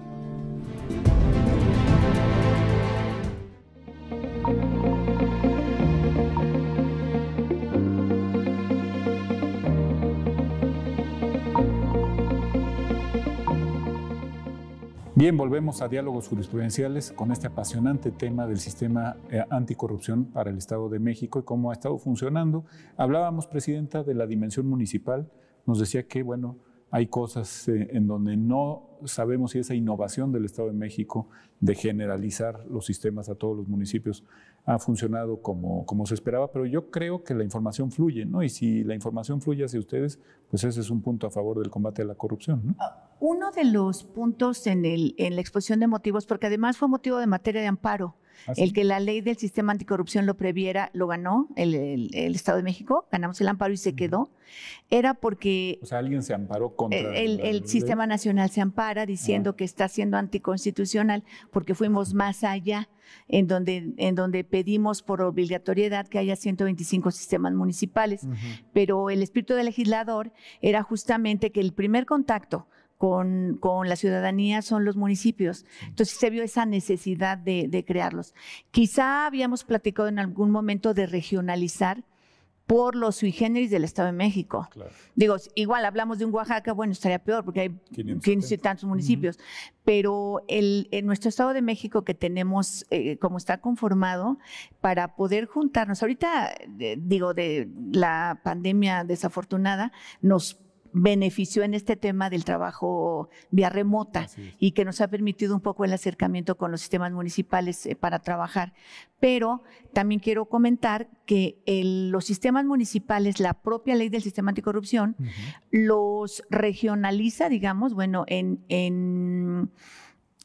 Speaker 1: Bien, volvemos a diálogos jurisprudenciales con este apasionante tema del sistema eh, anticorrupción para el Estado de México y cómo ha estado funcionando. Hablábamos, Presidenta, de la dimensión municipal. Nos decía que, bueno, hay cosas eh, en donde no sabemos si esa innovación del Estado de México de generalizar los sistemas a todos los municipios ha funcionado como, como se esperaba, pero yo creo que la información fluye, ¿no? Y si la información fluye hacia ustedes, pues ese es un punto a favor del combate a la corrupción, ah,
Speaker 2: Uno de los puntos en, el, en la exposición de motivos, porque además fue motivo de materia de amparo, el que la ley del sistema anticorrupción lo previera, lo ganó el, Estado de México, ganamos el amparo y se quedó. Era porque...
Speaker 1: O sea, alguien se amparó e, El, el sistema
Speaker 2: nacional se ampara diciendo que está siendo anticonstitucional porque fuimos más allá, en donde, en donde pedimos por obligatoriedad que haya 125 sistemas municipales, pero el espíritu del legislador era justamente que el primer contacto con, la ciudadanía son los municipios. Entonces se vio esa necesidad de, crearlos. Quizá habíamos platicado en algún momento de regionalizar, por los sui generis del Estado de México. Digo, igual hablamos de un Oaxaca, bueno, estaría peor porque hay 500 y tantos municipios, pero el, en nuestro Estado de México que tenemos, eh, como está conformado, para poder juntarnos, ahorita, eh, digo, de la pandemia desafortunada, nos benefició en este tema del trabajo vía remota y que nos ha permitido un poco el acercamiento con los sistemas municipales eh, para trabajar. Pero también quiero comentar que los sistemas municipales, la propia ley del sistema anticorrupción, los regionaliza, digamos, bueno, en, en,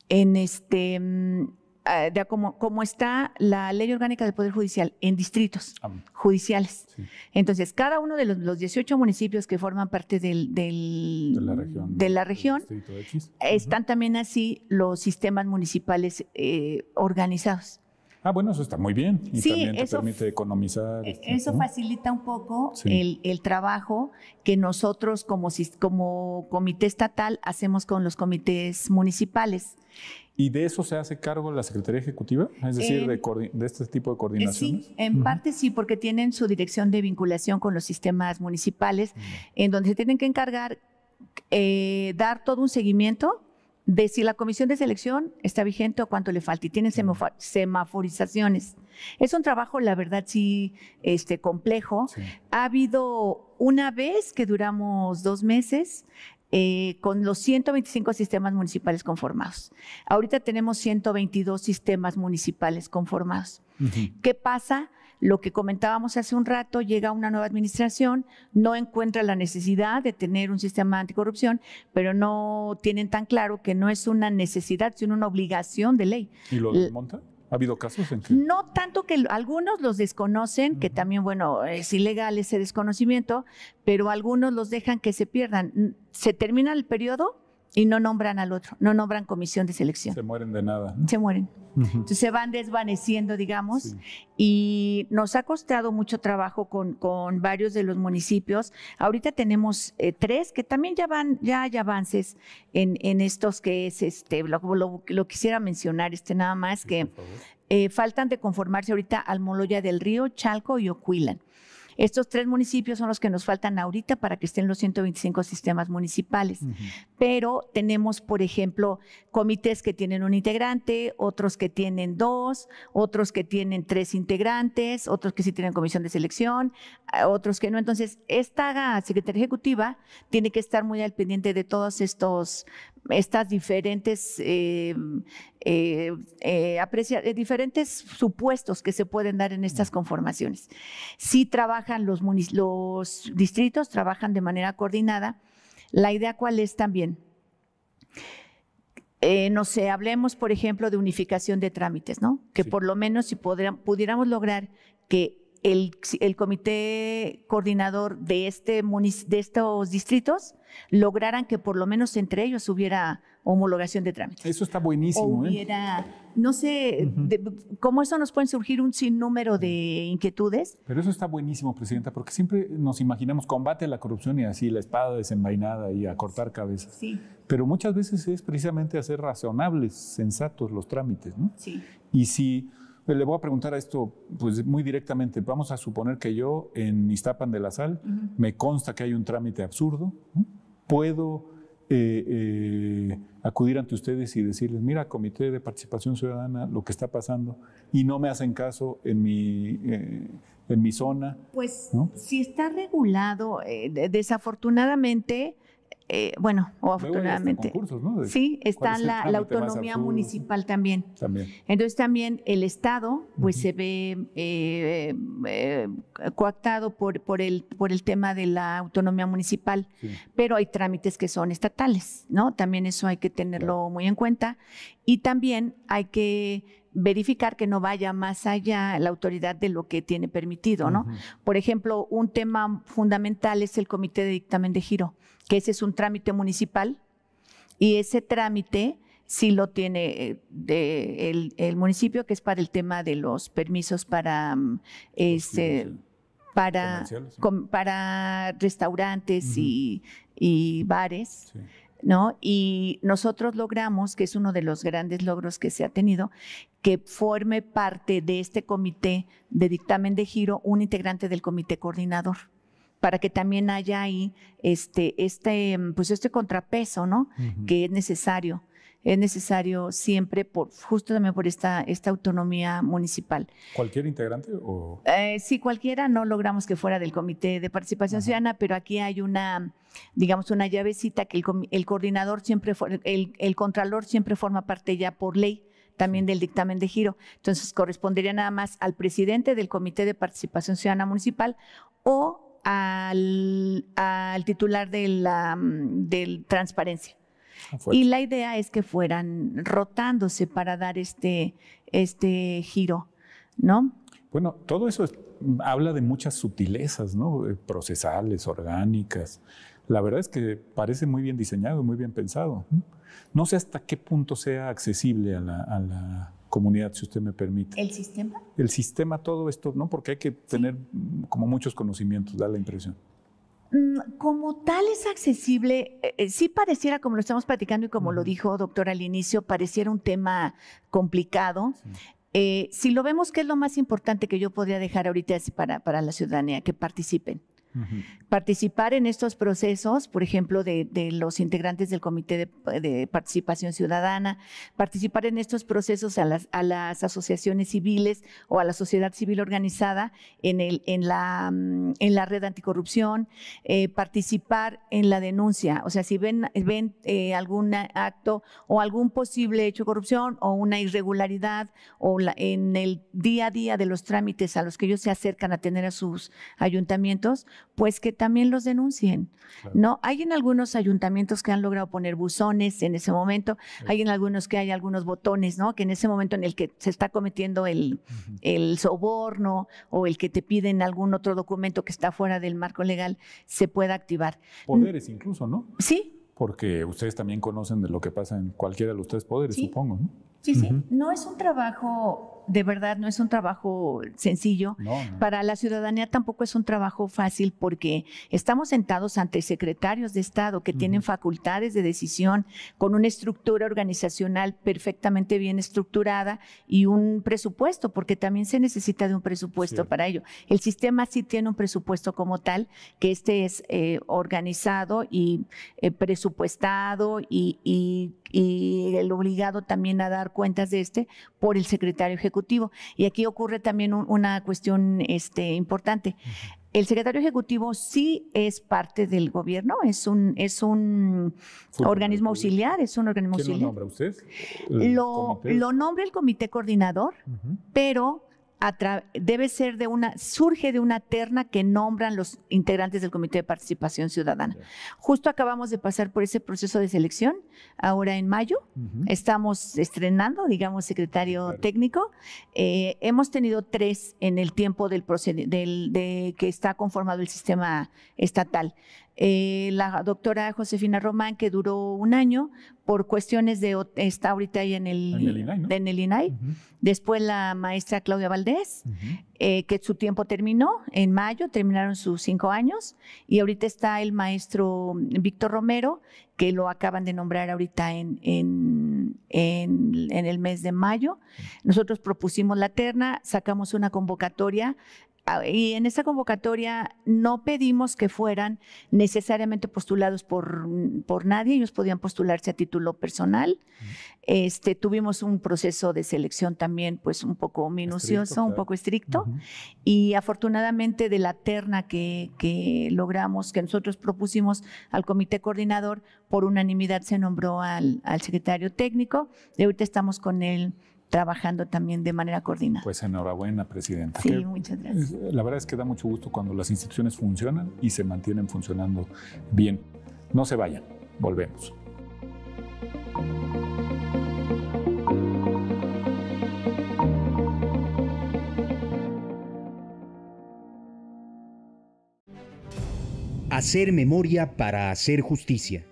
Speaker 2: en este mm, eh, de como, como, está la ley orgánica del Poder Judicial en distritos ah, judiciales. Entonces, cada uno de los, 18 municipios que forman parte del, de la región, están también así los sistemas municipales eh, organizados.
Speaker 1: Ah, bueno, eso está muy bien.
Speaker 2: Y también te permite
Speaker 1: economizar. E-, este, eso
Speaker 2: facilita un poco el, trabajo que nosotros como, comité estatal hacemos con los comités municipales.
Speaker 1: ¿Y de eso se hace cargo la Secretaría Ejecutiva? Es decir, de, este tipo de coordinación. Sí, en
Speaker 2: parte sí, porque tienen su dirección de vinculación con los sistemas municipales, mm. en donde se tienen que encargar, eh, dar todo un seguimiento de si la comisión de selección está vigente o cuánto le falta y tiene semaforizaciones. Es un trabajo, la verdad, sí, este, complejo. Ha habido una vez que duramos dos meses eh, con los 125 sistemas municipales conformados. Ahorita tenemos 122 sistemas municipales conformados. ¿Qué pasa? lo que comentábamos hace un rato, llega una nueva administración, no encuentra la necesidad de tener un sistema anticorrupción, pero no tienen tan claro que no es una necesidad, sino una obligación de ley. ¿Y lo
Speaker 1: desmonta? ¿Ha habido casos en que...
Speaker 2: No tanto que algunos los desconocen, que también, bueno, es ilegal ese desconocimiento, pero algunos los dejan que se pierdan. Se termina el periodo, y no nombran al otro, no nombran comisión de selección. Se mueren de nada. Se mueren. Entonces se van desvaneciendo, digamos, y nos ha costado mucho trabajo con, con varios de los municipios. Ahorita tenemos eh, tres que también ya van, ya hay avances en, en estos que es, este, lo, quisiera mencionar, este nada más que eh, faltan de conformarse ahorita Almoloya del Río, Chalco y Oquilan. Estos tres municipios son los que nos faltan ahorita para que estén los 125 sistemas municipales. Pero tenemos, por ejemplo, comités que tienen un integrante, otros que tienen dos, otros que tienen tres integrantes, otros que sí tienen comisión de selección, eh, otros que no. Entonces, esta secretaria Ejecutiva tiene que estar muy al pendiente de todos estos estas diferentes, eh, eh, eh, diferentes supuestos que se pueden dar en estas mm. conformaciones. si trabajan los, distritos, trabajan de manera coordinada. La idea cuál es también. no sé, hablemos, por ejemplo, de unificación de trámites, ¿no? Que por lo menos si pudiéramos lograr que el, comité coordinador de, este de estos distritos lograran que por lo menos entre ellos hubiera homologación de trámites. Eso está buenísimo. ¿eh? Hubiera, no sé, cómo como eso nos pueden surgir un sinnúmero de inquietudes.
Speaker 1: Pero eso está buenísimo, Presidenta, porque siempre nos imaginamos combate a la corrupción y así la espada desenvainada y a cortar cabezas. Sí. Pero muchas veces es precisamente hacer razonables, sensatos los trámites, ¿no? Sí. Y si le voy a preguntar a esto pues, muy directamente. Vamos a suponer que yo en Iztapan de la Sal me consta que hay un trámite absurdo. ¿Puedo eh, eh, acudir ante ustedes y decirles, mira, Comité de Participación Ciudadana, lo que está pasando, y no me hacen caso en mi, eh, en mi zona?
Speaker 2: Pues si está regulado, desafortunadamente eh, bueno, o este afortunadamente. Sí, está la, autonomía municipal también. Entonces también el Estado pues se ve eh, eh coactado por, el, por el tema de la autonomía municipal, pero hay trámites que son estatales, ¿no? También eso hay que tenerlo muy en cuenta. Y también hay que verificar que no vaya más allá la autoridad de lo que tiene permitido, ¿no? Por ejemplo, un tema fundamental es el comité de dictamen de giro que ese es un trámite municipal y ese trámite sí lo tiene eh, de el, municipio, que es para el tema de los permisos para mm, este, para, restaurantes y, bares. ¿No? Y nosotros logramos, que es uno de los grandes logros que se ha tenido, que forme parte de este comité de dictamen de giro un integrante del comité coordinador para que también haya ahí este, este, pues este contrapeso, ¿no? Que es necesario, es necesario siempre, por, justo también por esta, esta autonomía municipal.
Speaker 1: ¿Cualquier integrante? O?
Speaker 2: Eh, sí, cualquiera, no logramos que fuera del Comité de Participación Ciudadana, pero aquí hay una, digamos, una llavecita que el, coordinador siempre, el contralor siempre forma parte ya por ley también del dictamen de giro. Entonces, correspondería nada más al presidente del Comité de Participación Ciudadana Municipal o al, titular de la mm, transparencia. Ah, y la idea es que fueran rotándose para dar este, este giro, ¿no?
Speaker 1: Bueno, todo eso habla de muchas sutilezas, ¿no? Eh, procesales, orgánicas. La verdad es que parece muy bien diseñado, muy bien pensado. No sé hasta qué punto sea accesible a la comunidad, si usted me permite. ¿El sistema? El sistema, todo esto, ¿no? Porque hay que tener mm, como muchos conocimientos, da la impresión.
Speaker 2: Mm, como tal es accesible, si eh, eh, sí pareciera, como lo estamos platicando y como lo dijo doctor al inicio, pareciera un tema complicado. Eh, si lo vemos, ¿qué es lo más importante que yo podría dejar ahorita para, para la ciudadanía? Que participen. Participar en estos procesos, por ejemplo, de, los integrantes del Comité de, Participación Ciudadana, participar en estos procesos a las, asociaciones civiles o a la sociedad civil organizada en, el, en, la, mm, en la red anticorrupción, eh, participar en la denuncia. O sea, si ven, eh, algún acto o algún posible hecho de corrupción o una irregularidad o en el día a día de los trámites a los que ellos se acercan a tener a sus ayuntamientos, pues que también los denuncien. ¿no? Hay en algunos ayuntamientos que han logrado poner buzones en ese momento, hay en algunos que hay algunos botones, ¿no? que en ese momento en el que se está cometiendo el, soborno o el que te piden algún otro documento que está fuera del marco legal, se pueda activar. Poderes incluso, ¿no? Sí,
Speaker 1: porque ustedes también conocen de lo que pasa en cualquiera de los tres poderes, supongo. ¿no? Sí, sí,
Speaker 2: no es un trabajo de verdad no es un trabajo sencillo. Para la ciudadanía tampoco es un trabajo fácil porque estamos sentados ante secretarios de Estado que tienen facultades de decisión con una estructura organizacional perfectamente bien estructurada y un presupuesto, porque también se necesita de un presupuesto para ello. El sistema sí tiene un presupuesto como tal, que este es eh, organizado y eh, presupuestado y, y el obligado también a dar cuentas de este por el secretario ejecutivo y aquí ocurre también una cuestión este, importante. El secretario ejecutivo sí es parte del gobierno, es un, es un organismo auxiliar, es un organismo ¿Quién auxiliar. lo nombra usted? Lo, lo, nombra el comité coordinador, pero debe ser de una, surge de una terna que nombran los integrantes del Comité de Participación Ciudadana. Justo acabamos de pasar por ese proceso de selección, ahora en mayo, estamos estrenando, digamos, secretario técnico. Eh, hemos tenido tres en el tiempo del, de que está conformado el sistema estatal. Eh, la doctora Josefina Román, que duró un año por cuestiones de, está ahorita ahí en el, en el INAI. Después la maestra Claudia Valdés, eh, que su tiempo terminó en mayo, terminaron sus cinco años, y ahorita está el maestro Víctor Romero, que lo acaban de nombrar ahorita en, en, en el mes de mayo. Nosotros propusimos la terna, sacamos una convocatoria y en esa convocatoria no pedimos que fueran necesariamente postulados por, mm, por nadie, ellos podían postularse a título personal. Este, tuvimos un proceso de selección también pues un poco minucioso, un poco estricto y afortunadamente de la terna que, logramos, que nosotros propusimos al comité coordinador, por unanimidad se nombró al, al secretario técnico y ahorita estamos con él trabajando también de manera coordinada. Pues enhorabuena, Presidenta.
Speaker 1: Sí, muchas gracias. La verdad es que da mucho gusto cuando las instituciones funcionan y se mantienen funcionando bien. No se vayan, volvemos.
Speaker 4: Hacer memoria para hacer justicia.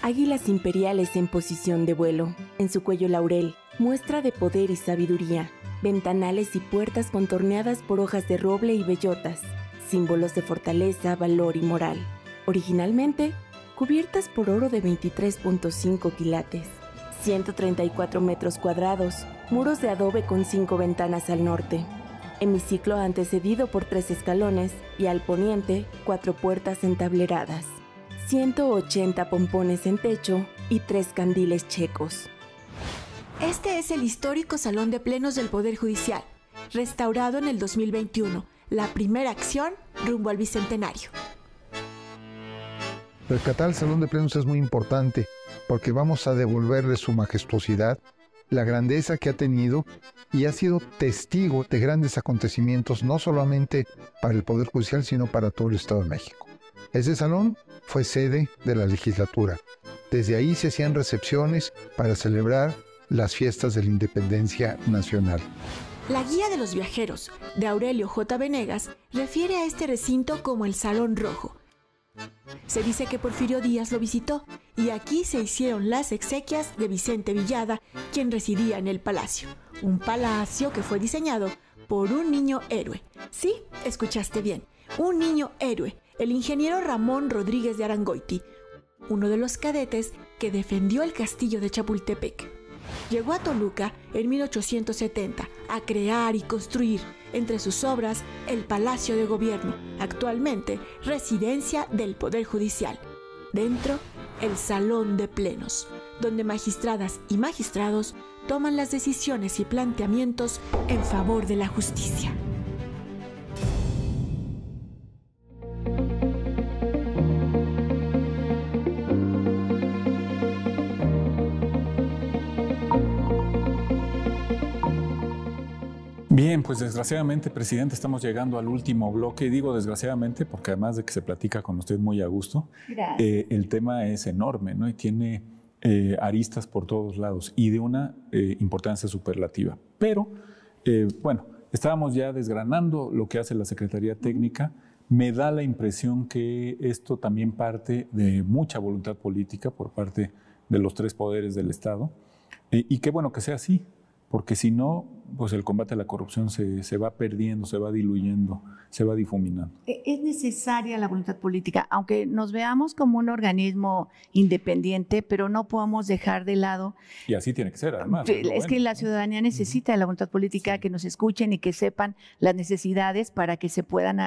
Speaker 3: Águilas imperiales en posición de vuelo, en su cuello laurel, muestra de poder y sabiduría, ventanales y puertas contorneadas por hojas de roble y bellotas, símbolos de fortaleza, valor y moral. Originalmente, cubiertas por oro de 23.5 quilates, 134 metros cuadrados, muros de adobe con cinco ventanas al norte, hemiciclo antecedido por tres escalones y al poniente cuatro puertas entableradas, 180 pompones en techo y tres candiles checos. Este es el histórico Salón de Plenos del Poder Judicial, restaurado en el 2021, la primera acción rumbo al Bicentenario.
Speaker 1: Rescatar el Salón de Plenos es muy importante porque vamos a devolverle su majestuosidad, la grandeza que ha tenido y ha sido testigo de grandes acontecimientos, no solamente para el Poder Judicial, sino para todo el Estado de México. Ese salón fue sede de la legislatura. Desde ahí se hacían recepciones para celebrar las fiestas de la independencia nacional.
Speaker 3: La Guía de los Viajeros, de Aurelio J. Venegas, refiere a este recinto como el Salón Rojo. Se dice que Porfirio Díaz lo visitó y aquí se hicieron las exequias de Vicente Villada, quien residía en el palacio, un palacio que fue diseñado por un niño héroe. Sí, escuchaste bien, un niño héroe, el ingeniero Ramón Rodríguez de Arangoiti, uno de los cadetes que defendió el castillo de Chapultepec. Llegó a Toluca en 1870 a crear y construir, entre sus obras, el Palacio de Gobierno, actualmente residencia del Poder Judicial. Dentro, el Salón de Plenos, donde magistradas y magistrados toman las decisiones y planteamientos en favor de la justicia.
Speaker 1: pues desgraciadamente, presidente, estamos llegando al último bloque. Y digo desgraciadamente porque además de que se platica con usted muy a gusto, eh, el tema es enorme ¿no? y tiene eh, aristas por todos lados y de una eh, importancia superlativa. Pero, bueno, estábamos ya desgranando lo que hace la Secretaría Técnica. Me da la impresión que esto también parte de mucha voluntad política por parte de los tres poderes del Estado. y qué bueno que sea así, porque si no, pues el combate a la corrupción se, se, va perdiendo, se va diluyendo, se va difuminando.
Speaker 2: E, es necesaria la voluntad política, aunque nos veamos como un organismo independiente, pero no podemos dejar de lado.
Speaker 1: Y así tiene que ser, además. Es, que la
Speaker 2: ciudadanía necesita la voluntad política, que nos escuchen y que sepan las necesidades para que se puedan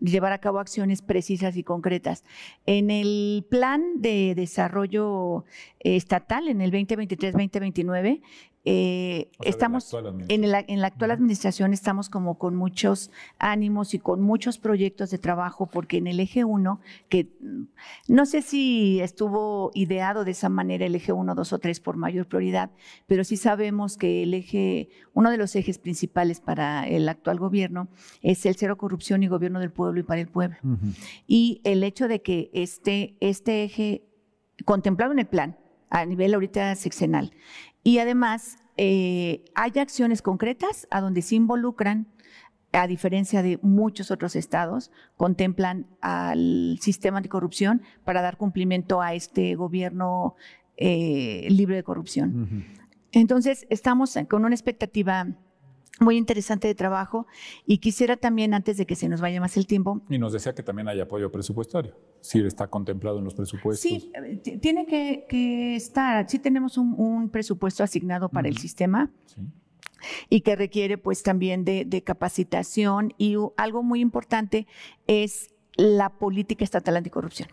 Speaker 2: llevar a cabo acciones precisas y concretas. En el plan de desarrollo estatal, en el 2023-2029, eh, estamos en la, en la, actual administración estamos como con muchos ánimos y con muchos proyectos de trabajo porque en el eje 1, que mm, no sé si estuvo ideado de esa manera el eje 1, 2 o 3 por mayor prioridad, pero sí sabemos que el eje, uno de los ejes principales para el actual gobierno es el cero corrupción y gobierno del pueblo y para el pueblo. Y el hecho de que este, este eje contemplado en el plan, a nivel ahorita seccional, y además, eh, hay acciones concretas a donde se involucran, a diferencia de muchos otros estados, contemplan al sistema de corrupción para dar cumplimiento a este gobierno eh, libre de corrupción. Entonces, estamos con una expectativa muy interesante de trabajo y quisiera también, antes de que se nos vaya más el tiempo.
Speaker 1: Y nos decía que también hay apoyo presupuestario si está contemplado en los presupuestos. Sí,
Speaker 2: eh, tiene que, estar. Sí tenemos un, presupuesto asignado para el sistema. y que requiere pues también de, capacitación y algo muy importante es la política estatal anticorrupción.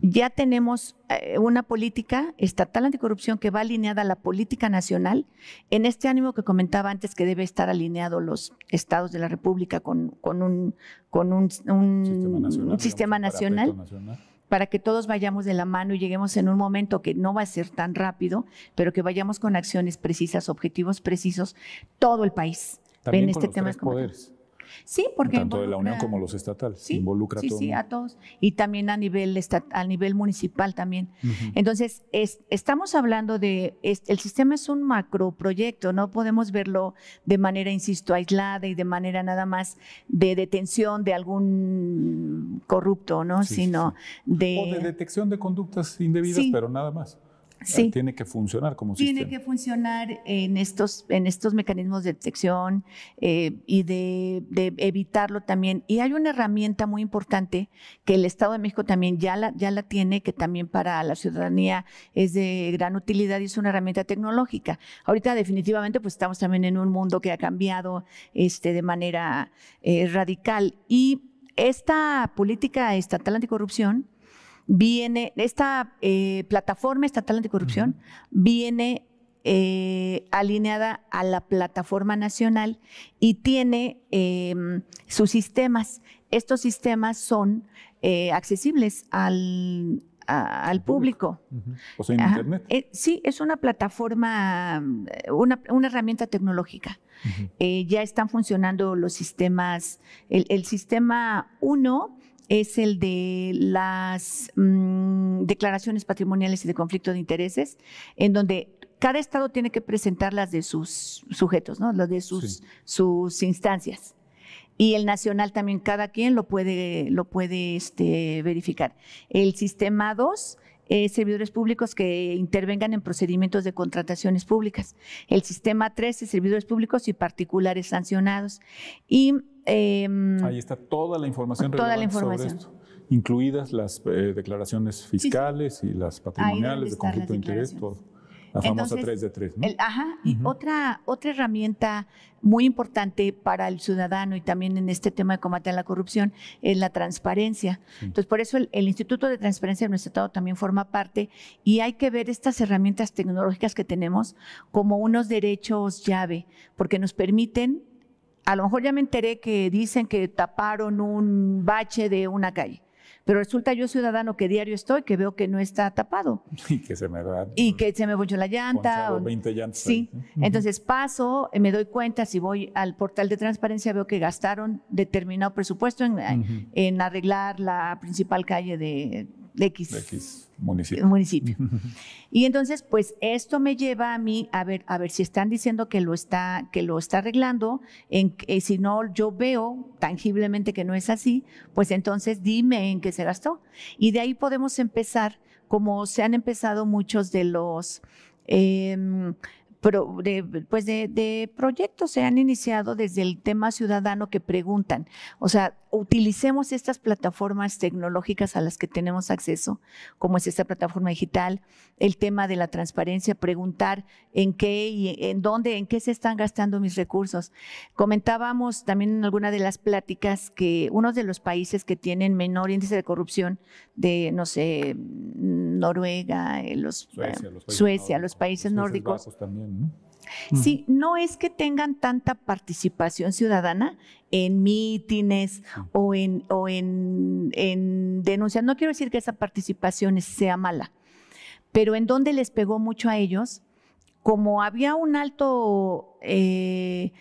Speaker 2: Ya tenemos eh, una política estatal anticorrupción que va alineada a la política nacional en este ánimo que comentaba antes que debe estar alineado los estados de la República con, un, con un, sistema nacional, para que todos vayamos de la mano y lleguemos en un momento que no va a ser tan rápido, pero que vayamos con acciones precisas, objetivos precisos, todo el país. en este con los tema. Tres poderes. Sí, porque... Tanto de la Unión como
Speaker 1: los estatales. involucra a todos. Sí, a
Speaker 2: todos. Y también a nivel, a nivel municipal también. Entonces, estamos hablando de... el sistema es un macroproyecto, no podemos verlo de manera, insisto, aislada y de manera nada más de detención de algún corrupto, ¿no? Sino O de
Speaker 1: detección de conductas indebidas, pero nada más. Sí. Tiene que funcionar como Tiene que
Speaker 2: funcionar en estos, en estos mecanismos de detección eh, y de, evitarlo también. Y hay una herramienta muy importante que el Estado de México también ya la, ya la tiene, que también para la ciudadanía es de gran utilidad y es una herramienta tecnológica. Ahorita definitivamente pues estamos también en un mundo que ha cambiado este, de manera eh, radical. Y esta política estatal anticorrupción viene, esta eh, plataforma estatal anticorrupción viene eh, alineada a la plataforma nacional y tiene em, sus sistemas. Estos sistemas son eh, accesibles al, al público.
Speaker 3: O sea, en Internet.
Speaker 2: sí, es una plataforma, una, una herramienta tecnológica. ya están funcionando los sistemas. El, el sistema 1 es el de las mm, declaraciones patrimoniales y de conflicto de intereses, en donde cada estado tiene que presentar las de sus sujetos, ¿no? Las de sus, sus instancias. Y el nacional también, cada quien lo puede, lo puede este, verificar. El sistema 2 servidores públicos que intervengan en procedimientos de contrataciones públicas. El sistema 3 es servidores públicos y particulares sancionados. Y Em, Ahí
Speaker 1: está toda la información toda sobre esto, incluidas las eh, declaraciones fiscales y las patrimoniales de conflicto de interés, La famosa 3 de 3.
Speaker 2: ajá, y otra, otra herramienta muy importante para el ciudadano y también en este tema de combate a la corrupción es la transparencia. Entonces, por eso el, Instituto de Transparencia de nuestro Estado también forma parte y hay que ver estas herramientas tecnológicas que tenemos como unos derechos llave, porque nos permiten a lo mejor ya me enteré que dicen que taparon un bache de una calle. Pero resulta yo ciudadano que diario estoy, que veo que no está tapado.
Speaker 1: Y que se me da.
Speaker 2: Y que se me la llanta. O,
Speaker 1: 20 llantas. Sí. Entonces
Speaker 2: paso, me doy cuenta, si voy al portal de transparencia, veo que gastaron determinado presupuesto en, en arreglar la principal calle de de X, municipio. y entonces, pues esto me lleva a mí a ver, a ver si están diciendo que lo está, que lo está arreglando, en, eh, si no yo veo tangiblemente que no es así, pues entonces dime en qué se gastó. Y de ahí podemos empezar, como se han empezado muchos de los... Em, pues de, proyectos se han iniciado desde el tema ciudadano que preguntan, o sea, utilicemos estas plataformas tecnológicas a las que tenemos acceso, como es esta plataforma digital, el tema de la transparencia, preguntar en qué y en dónde, en qué se están gastando mis recursos. Comentábamos también en alguna de las pláticas que uno de los países que tienen menor índice de corrupción de, no sé, Noruega, eh, los, Suecia, eh, los países, nórdicos, También, Sí, no es que tengan tanta participación ciudadana en mítines o, en, o en denuncias. No quiero decir que esa participación sea mala, pero en donde les pegó mucho a ellos, como había un alto eh,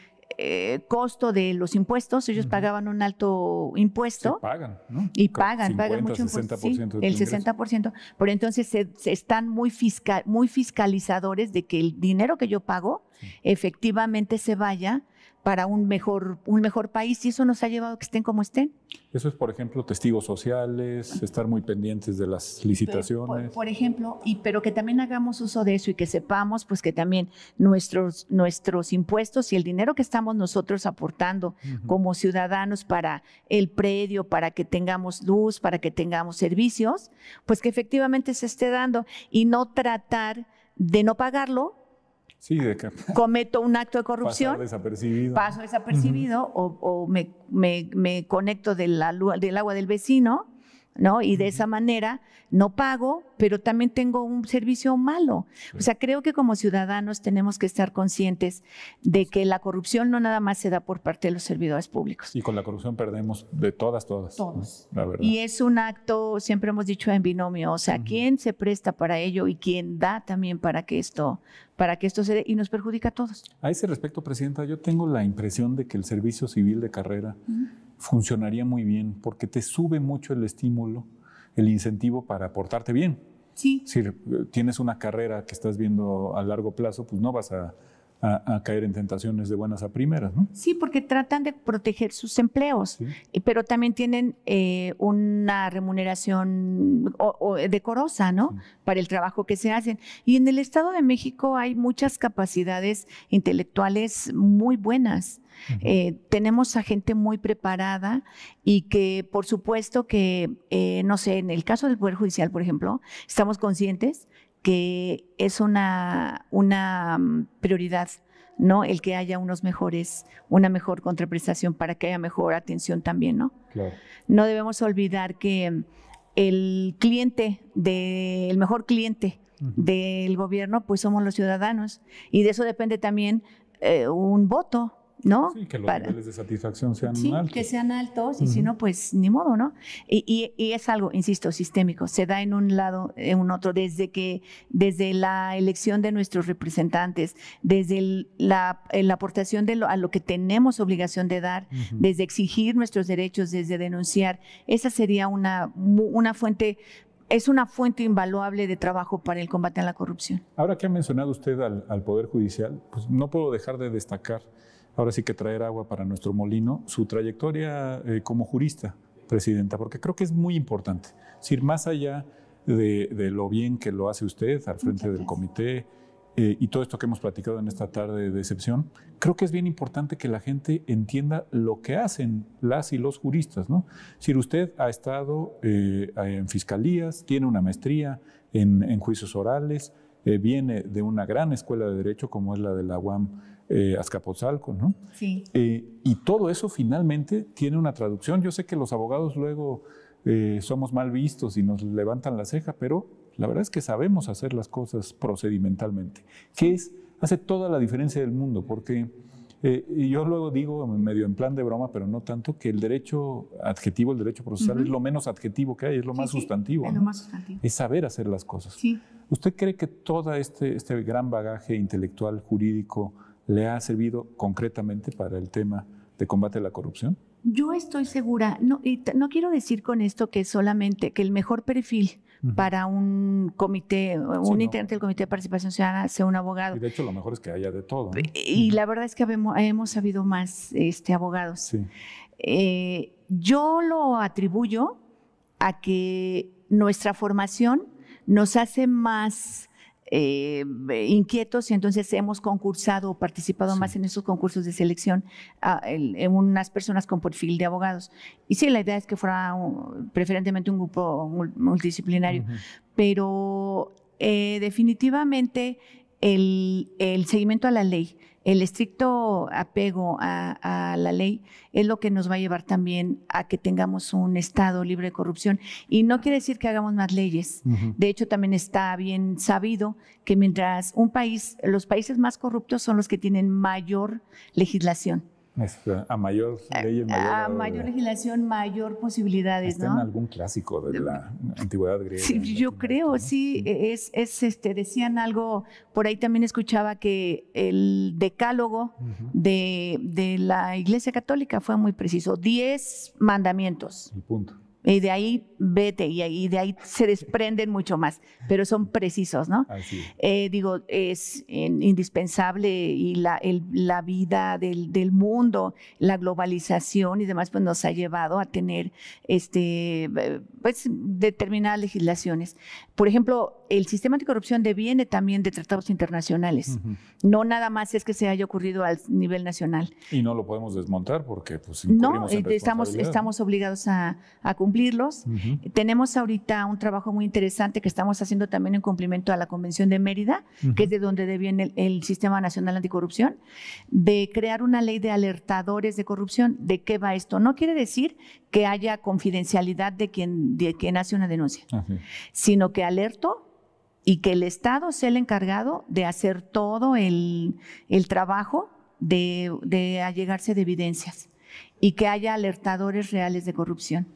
Speaker 2: eh, costo de los impuestos. Ellos pagaban un alto impuesto. pagan,
Speaker 1: ¿no? Y pagan, pagan mucho 60 impuesto. Sí, el
Speaker 2: 60%. Pero entonces se, están muy, fiscal, muy fiscalizadores de que el dinero que yo pago efectivamente se vaya para un mejor, un mejor país y eso nos ha llevado a que estén como estén.
Speaker 1: Eso es, por ejemplo, testigos sociales, ah. estar muy pendientes de las licitaciones.
Speaker 2: por, ejemplo, y, pero que también hagamos uso de eso y que sepamos pues que también nuestros, nuestros impuestos y el dinero que estamos nosotros aportando como ciudadanos para el predio, para que tengamos luz, para que tengamos servicios, pues que efectivamente se esté dando y no tratar de no pagarlo
Speaker 1: Sí,
Speaker 2: cometo un acto de corrupción. Paso desapercibido o, me, conecto del agua del vecino ¿no? Y de esa manera no pago, pero también tengo un servicio malo. O sea, creo que como ciudadanos tenemos que estar conscientes de que la corrupción no nada más se da por parte de los servidores públicos.
Speaker 1: Y con la corrupción perdemos de todas, todas. Todos. Y
Speaker 2: es un acto, siempre hemos dicho en binomio, o sea, ¿quién se presta para ello y quién da también para que esto para que esto se dé y nos perjudica a todos.
Speaker 1: A ese respecto, Presidenta, yo tengo la impresión de que el servicio civil de carrera funcionaría muy bien porque te sube mucho el estímulo, el incentivo para portarte bien. Sí. Si eh, tienes una carrera que estás viendo a largo plazo, pues no vas a, caer en tentaciones de buenas a primeras, ¿no?
Speaker 2: Sí, porque tratan de proteger sus empleos, eh, pero también tienen eh, una remuneración decorosa, ¿no? Para el trabajo que se hacen. Y en el Estado de México hay muchas capacidades intelectuales muy buenas eh, tenemos a gente muy preparada y que, por supuesto, que, eh, no sé, en el caso del Poder Judicial, por ejemplo, estamos conscientes que es una, una mm, prioridad. ¿no? El que haya unos mejores, una mejor contraprestación para que haya mejor atención también, ¿no? No debemos olvidar que el cliente, de, el mejor cliente del gobierno, pues somos los ciudadanos. Y de eso depende también eh, un voto, ¿no?
Speaker 1: que los niveles de satisfacción sean altos.
Speaker 2: que sean altos, y si no, pues ni modo, ¿no? Y, es algo, insisto, sistémico, se da en un lado, en un otro, desde que, desde la elección de nuestros representantes, desde la, aportación de a lo que tenemos obligación de dar, desde exigir nuestros derechos, desde denunciar, esa sería una, una fuente es una fuente invaluable de trabajo para el combate a la corrupción.
Speaker 1: Ahora que ha mencionado usted al, al Poder Judicial, pues no puedo dejar de destacar ahora sí que traer agua para nuestro molino, su trayectoria eh, como jurista, Presidenta, porque creo que es muy importante. más allá de, lo bien que lo hace usted al frente del comité eh, y todo esto que hemos platicado en esta tarde de excepción, creo que es bien importante que la gente entienda lo que hacen las y los juristas. ¿no? Si usted ha estado eh, en fiscalías, tiene una maestría en juicios orales, viene de una gran escuela de derecho como es la de la UAM eh, Azcapotzalco, ¿no? Sí. Eh, y todo eso finalmente tiene una traducción. Yo sé que los abogados luego eh, somos mal vistos y nos levantan la ceja, pero la verdad es que sabemos hacer las cosas procedimentalmente, que es, hace toda la diferencia del mundo, porque yo luego digo, medio en plan de broma, pero no tanto, que el derecho adjetivo, el derecho procesal, es lo menos adjetivo que hay, es lo, más, sustantivo, es lo más sustantivo. Es saber hacer las cosas. Sí. ¿Usted cree que todo este, este gran bagaje intelectual, jurídico, le ha servido concretamente para el tema de combate a la corrupción?
Speaker 2: Yo estoy segura, no, no quiero decir con esto que solamente que el mejor perfil para un comité, eh, un integrante del Comité de Participación Ciudadana sea un abogado. de
Speaker 1: hecho lo mejor es que haya de todo.
Speaker 2: Y la verdad es que hemos, habido más este, abogados. Eh, yo lo atribuyo a que nuestra formación nos hace más eh, eh, inquietos y entonces hemos concursado o participado más en esos concursos de selección en unas personas con perfil de abogados. Y sí, la idea es que fuera preferentemente un grupo multidisciplinario, pero eh, definitivamente el, seguimiento a la ley, el estricto apego a, la ley es lo que nos va a llevar también a que tengamos un Estado libre de corrupción. Y no quiere decir que hagamos más leyes. De hecho, también está bien sabido que mientras un país, los países más corruptos son los que tienen mayor legislación
Speaker 1: a mayor ley, a mayor eh,
Speaker 2: legislación, mayor posibilidades, está en
Speaker 1: algún clásico de la antigüedad griega. Sí,
Speaker 2: yo creo, sí, es, es, este, decían algo, por ahí también escuchaba que el decálogo de, de, la Iglesia Católica fue muy preciso, Diez mandamientos. El punto y de ahí vete, y, de ahí se desprenden mucho más, pero son precisos, ¿no? Eh, digo, es indispensable y la, la vida del, mundo, la globalización y demás, pues nos ha llevado a tener este, eh, pues, determinadas legislaciones. Por ejemplo, el sistema anticorrupción deviene también de tratados internacionales. No nada más es que se haya ocurrido al nivel nacional.
Speaker 1: Y no lo podemos desmontar porque pues no eh, estamos estamos
Speaker 2: obligados a, cumplirlos. Tenemos ahorita un trabajo muy interesante que estamos haciendo también en cumplimiento a la Convención de Mérida, que es de donde deviene el, Sistema Nacional Anticorrupción, de crear una ley de alertadores de corrupción. ¿De qué va esto? No quiere decir que haya confidencialidad de quien de quien hace una denuncia, sino que alerto y que el Estado sea el encargado de hacer todo el, trabajo de, de, allegarse de evidencias y que haya alertadores reales de corrupción.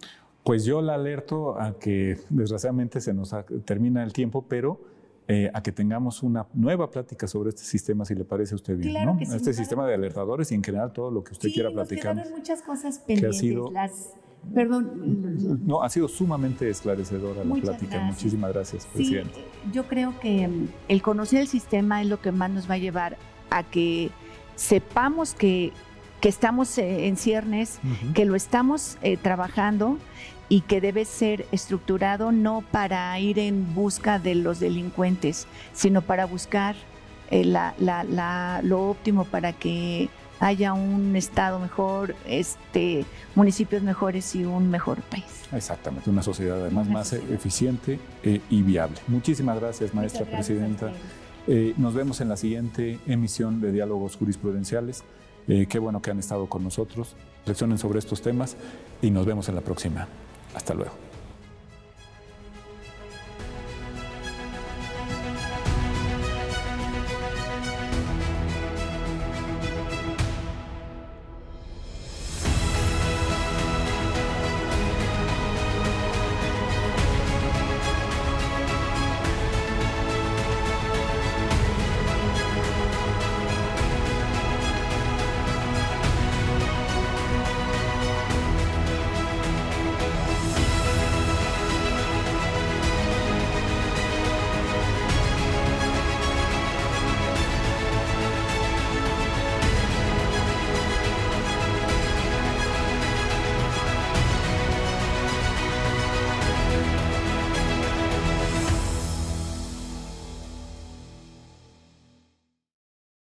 Speaker 1: Pues yo la alerto a que desgraciadamente se nos termina el tiempo, pero eh, a que tengamos una nueva plática sobre este sistema, si le parece a usted bien, este sistema de alertadores y en general todo lo que usted quiera platicar. Nos
Speaker 2: muchas cosas pendientes. las Perdón.
Speaker 1: No, ha sido sumamente esclarecedora la plática. Muchísimas gracias, presidente.
Speaker 2: yo creo que mm, el conocer el sistema es lo que más nos va a llevar a que sepamos que, que estamos eh, en ciernes, que lo estamos eh, trabajando y que debe ser estructurado no para ir en busca de los delincuentes, sino para buscar eh, la, la, lo óptimo para que haya un estado mejor, este, municipios mejores y un mejor país.
Speaker 1: Exactamente, una sociedad además más eficiente eh, y viable. Muchísimas gracias, maestra presidenta. Eh, nos vemos en la siguiente emisión de Diálogos Jurisprudenciales. Eh, qué bueno que han estado con nosotros. Reflexionen sobre estos temas y nos vemos en la próxima. Hasta luego.